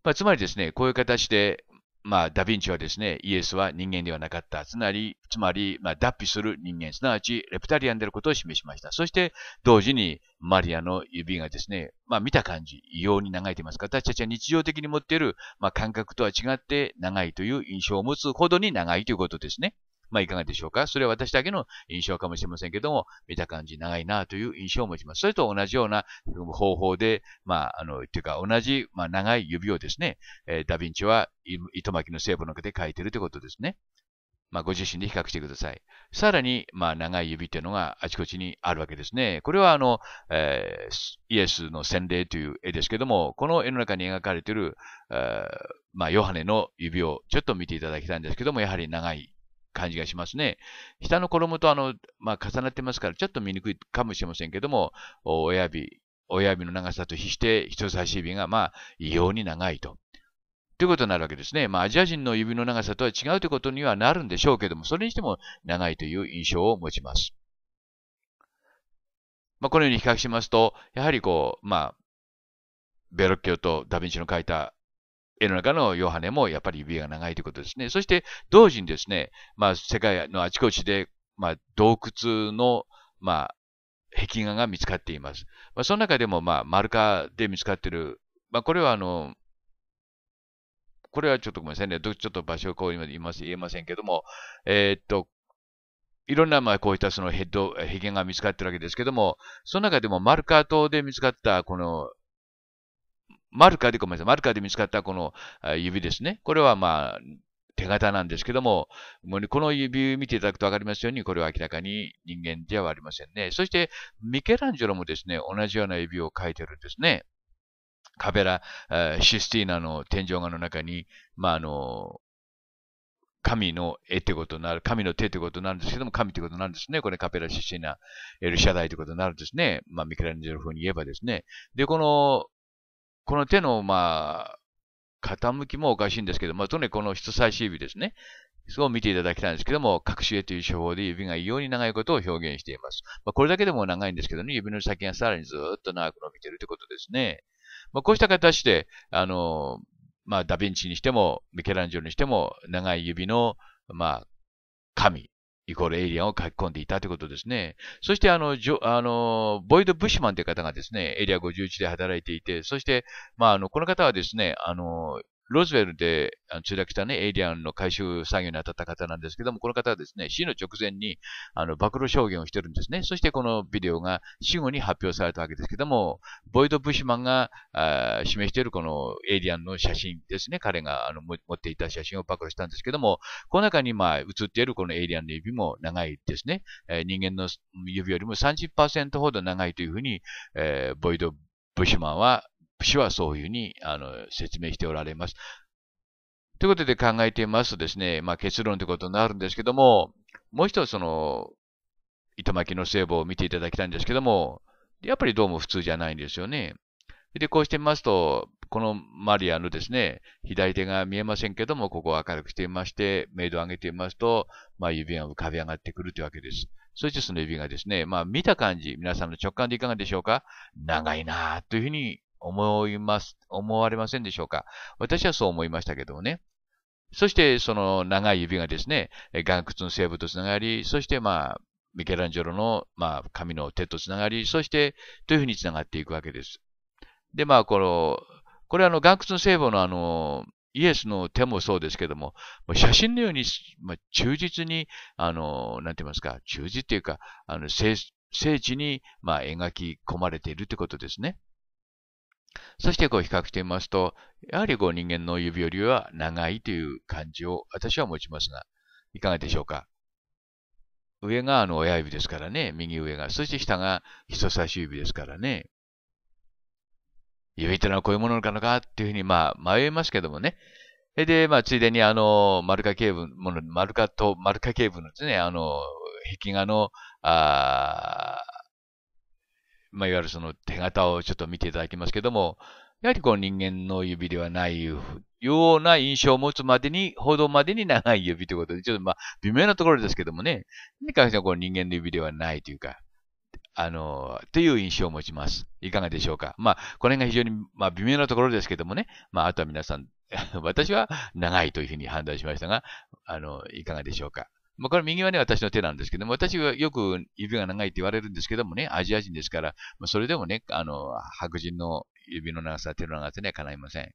まあ、つまりですね、こういう形で、まあ、ダヴィンチはですね、イエスは人間ではなかった。つまり、つまり、まあ、脱皮する人間、すなわち、レプタリアンであることを示しました。そして、同時に、マリアの指がですね、まあ、見た感じ、異様に長いと言いますか、私たちは日常的に持っている、まあ、感覚とは違って長いという印象を持つほどに長いということですね。まあ、いかがでしょうかそれは私だけの印象かもしれませんけども、見た感じ長いなという印象を持ちます。それと同じような方法で、まあ、あの、というか同じ、まあ、長い指をですね、えー、ダヴィンチは糸巻きの聖母の中で書いてるということですね。まあ、ご自身で比較してください。さらに、まあ、長い指というのがあちこちにあるわけですね。これはあの、えー、イエスの洗礼という絵ですけども、この絵の中に描かれている、えー、まあ、ヨハネの指をちょっと見ていただきたいんですけども、やはり長い感じがしますね。下の衣とあの、まあ、重なってますから、ちょっと見にくいかもしれませんけども、親指、親指の長さと比して人差し指が、まあ、異様に長いと。ということになるわけですね。まあ、アジア人の指の長さとは違うということにはなるんでしょうけども、それにしても長いという印象を持ちます。まあ、このように比較しますと、やはりこう、まあ、ベロッキオとダヴィンチの書いた絵の中のヨハネもやっぱり指が長いということですね。そして同時にですね、まあ世界のあちこちで、まあ洞窟の、まあ壁画が見つかっています。まあその中でもまあ丸で見つかっている、まあこれはあの、これはちょっとごめんなさいね。ちょっと場所をこう言います言えませんけども、えー、っと、いろんな、まあ、こういったそのヘッド、が見つかっているわけですけども、その中でもマルカー島で見つかった、このマルカで、ごめんなさい、マルカで見つかったこの指ですね。これはまあ、手形なんですけども、もうね、この指見ていただくとわかりますように、これは明らかに人間ではありませんね。そして、ミケランジェロもですね、同じような指を描いてるんですね。カベラ、システィーナの天井画の中に、まあ、あの、神の絵ってことになる、神の手ってことになるんですけども、神ってことになるんですね。これカペラシシーナ、エルシャダイってことになるんですね。まあ、ミケランジェロ風に言えばですね。で、このこの手の、まあ、傾きもおかしいんですけど、まあ、とにこの人差し指ですね。そう見ていただきたいんですけども、隠し絵という手法で指が異様に長いことを表現しています。まあ、これだけでも長いんですけどね、指の先がさらにずっと長く伸びているということですね。まあ、こうした形で、あの、まあ、ダヴィンチにしても、ミケランジョにしても、長い指の、まあ、神イコールエイリアンを書き込んでいたということですね。そして、あの、ジョあのボイド・ブッシュマンという方がですね、エリア51で働いていて、そして、まあ、あの、この方はですね、あの、ロズウェルで墜落したね、エイリアンの回収作業に当たった方なんですけども、この方はですね、死の直前に、あの、暴露証言をしてるんですね。そしてこのビデオが死後に発表されたわけですけども、ボイド・ブッシュマンが示しているこのエイリアンの写真ですね。彼があの持っていた写真を暴露したんですけども、この中にまあっているこのエイリアンの指も長いですね。えー、人間の指よりも30%ほど長いというふうに、えー、ボイド・ブッシュマンは訳はそういうふうにあの説明しておられます。ということで考えてみますとですね、まあ、結論ということになるんですけども、もう一つその、糸巻きの聖母を見ていただきたいんですけども、やっぱりどうも普通じゃないんですよね。で、こうしてみますと、このマリアのですね、左手が見えませんけども、ここを明るくしていまして、メイドを上げてみますと、まあ、指が浮かび上がってくるというわけです。そしてその指がですね、まあ、見た感じ、皆さんの直感でいかがでしょうか長いなというふうに思います、思われませんでしょうか。私はそう思いましたけどもね。そして、その長い指がですね、岩窟の聖母とつながり、そして、まあ、ミケランジェロの、まあ、神の手とつながり、そして、というふうにつながっていくわけです。で、まあ、この、これはあの、岩窟の聖母のあの、イエスの手もそうですけども、写真のように、まあ、忠実に、あの、なんて言いますか、忠実というか、あの、聖地に、まあ、描き込まれているということですね。そしてこう比較してみますと、やはりこう人間の指よりは長いという感じを私は持ちますが、いかがでしょうか。上があの親指ですからね、右上が。そして下が人差し指ですからね。指ってのはこういうものなのかっていうふうに、まあ、迷いますけどもね。で、まあ、ついでに、あの、丸化形文、もの、丸化と、丸化形文のですね、あの、壁画の、あまあ、いわゆるその手形をちょっと見ていただきますけども、やはりこの人間の指ではないような印象を持つまでに、報道までに長い指ということで、ちょっとまあ微妙なところですけどもね、に関してはこの人間の指ではないというか、あの、という印象を持ちます。いかがでしょうか。まあ、こ辺が非常に、まあ、微妙なところですけどもね、まあ、あとは皆さん、私は長いというふうに判断しましたが、あの、いかがでしょうか。まあ、これ右はね、私の手なんですけども、私はよく指が長いって言われるんですけどもね、アジア人ですから、まあ、それでもね、あの、白人の指の長さ、手の長さにはかないません。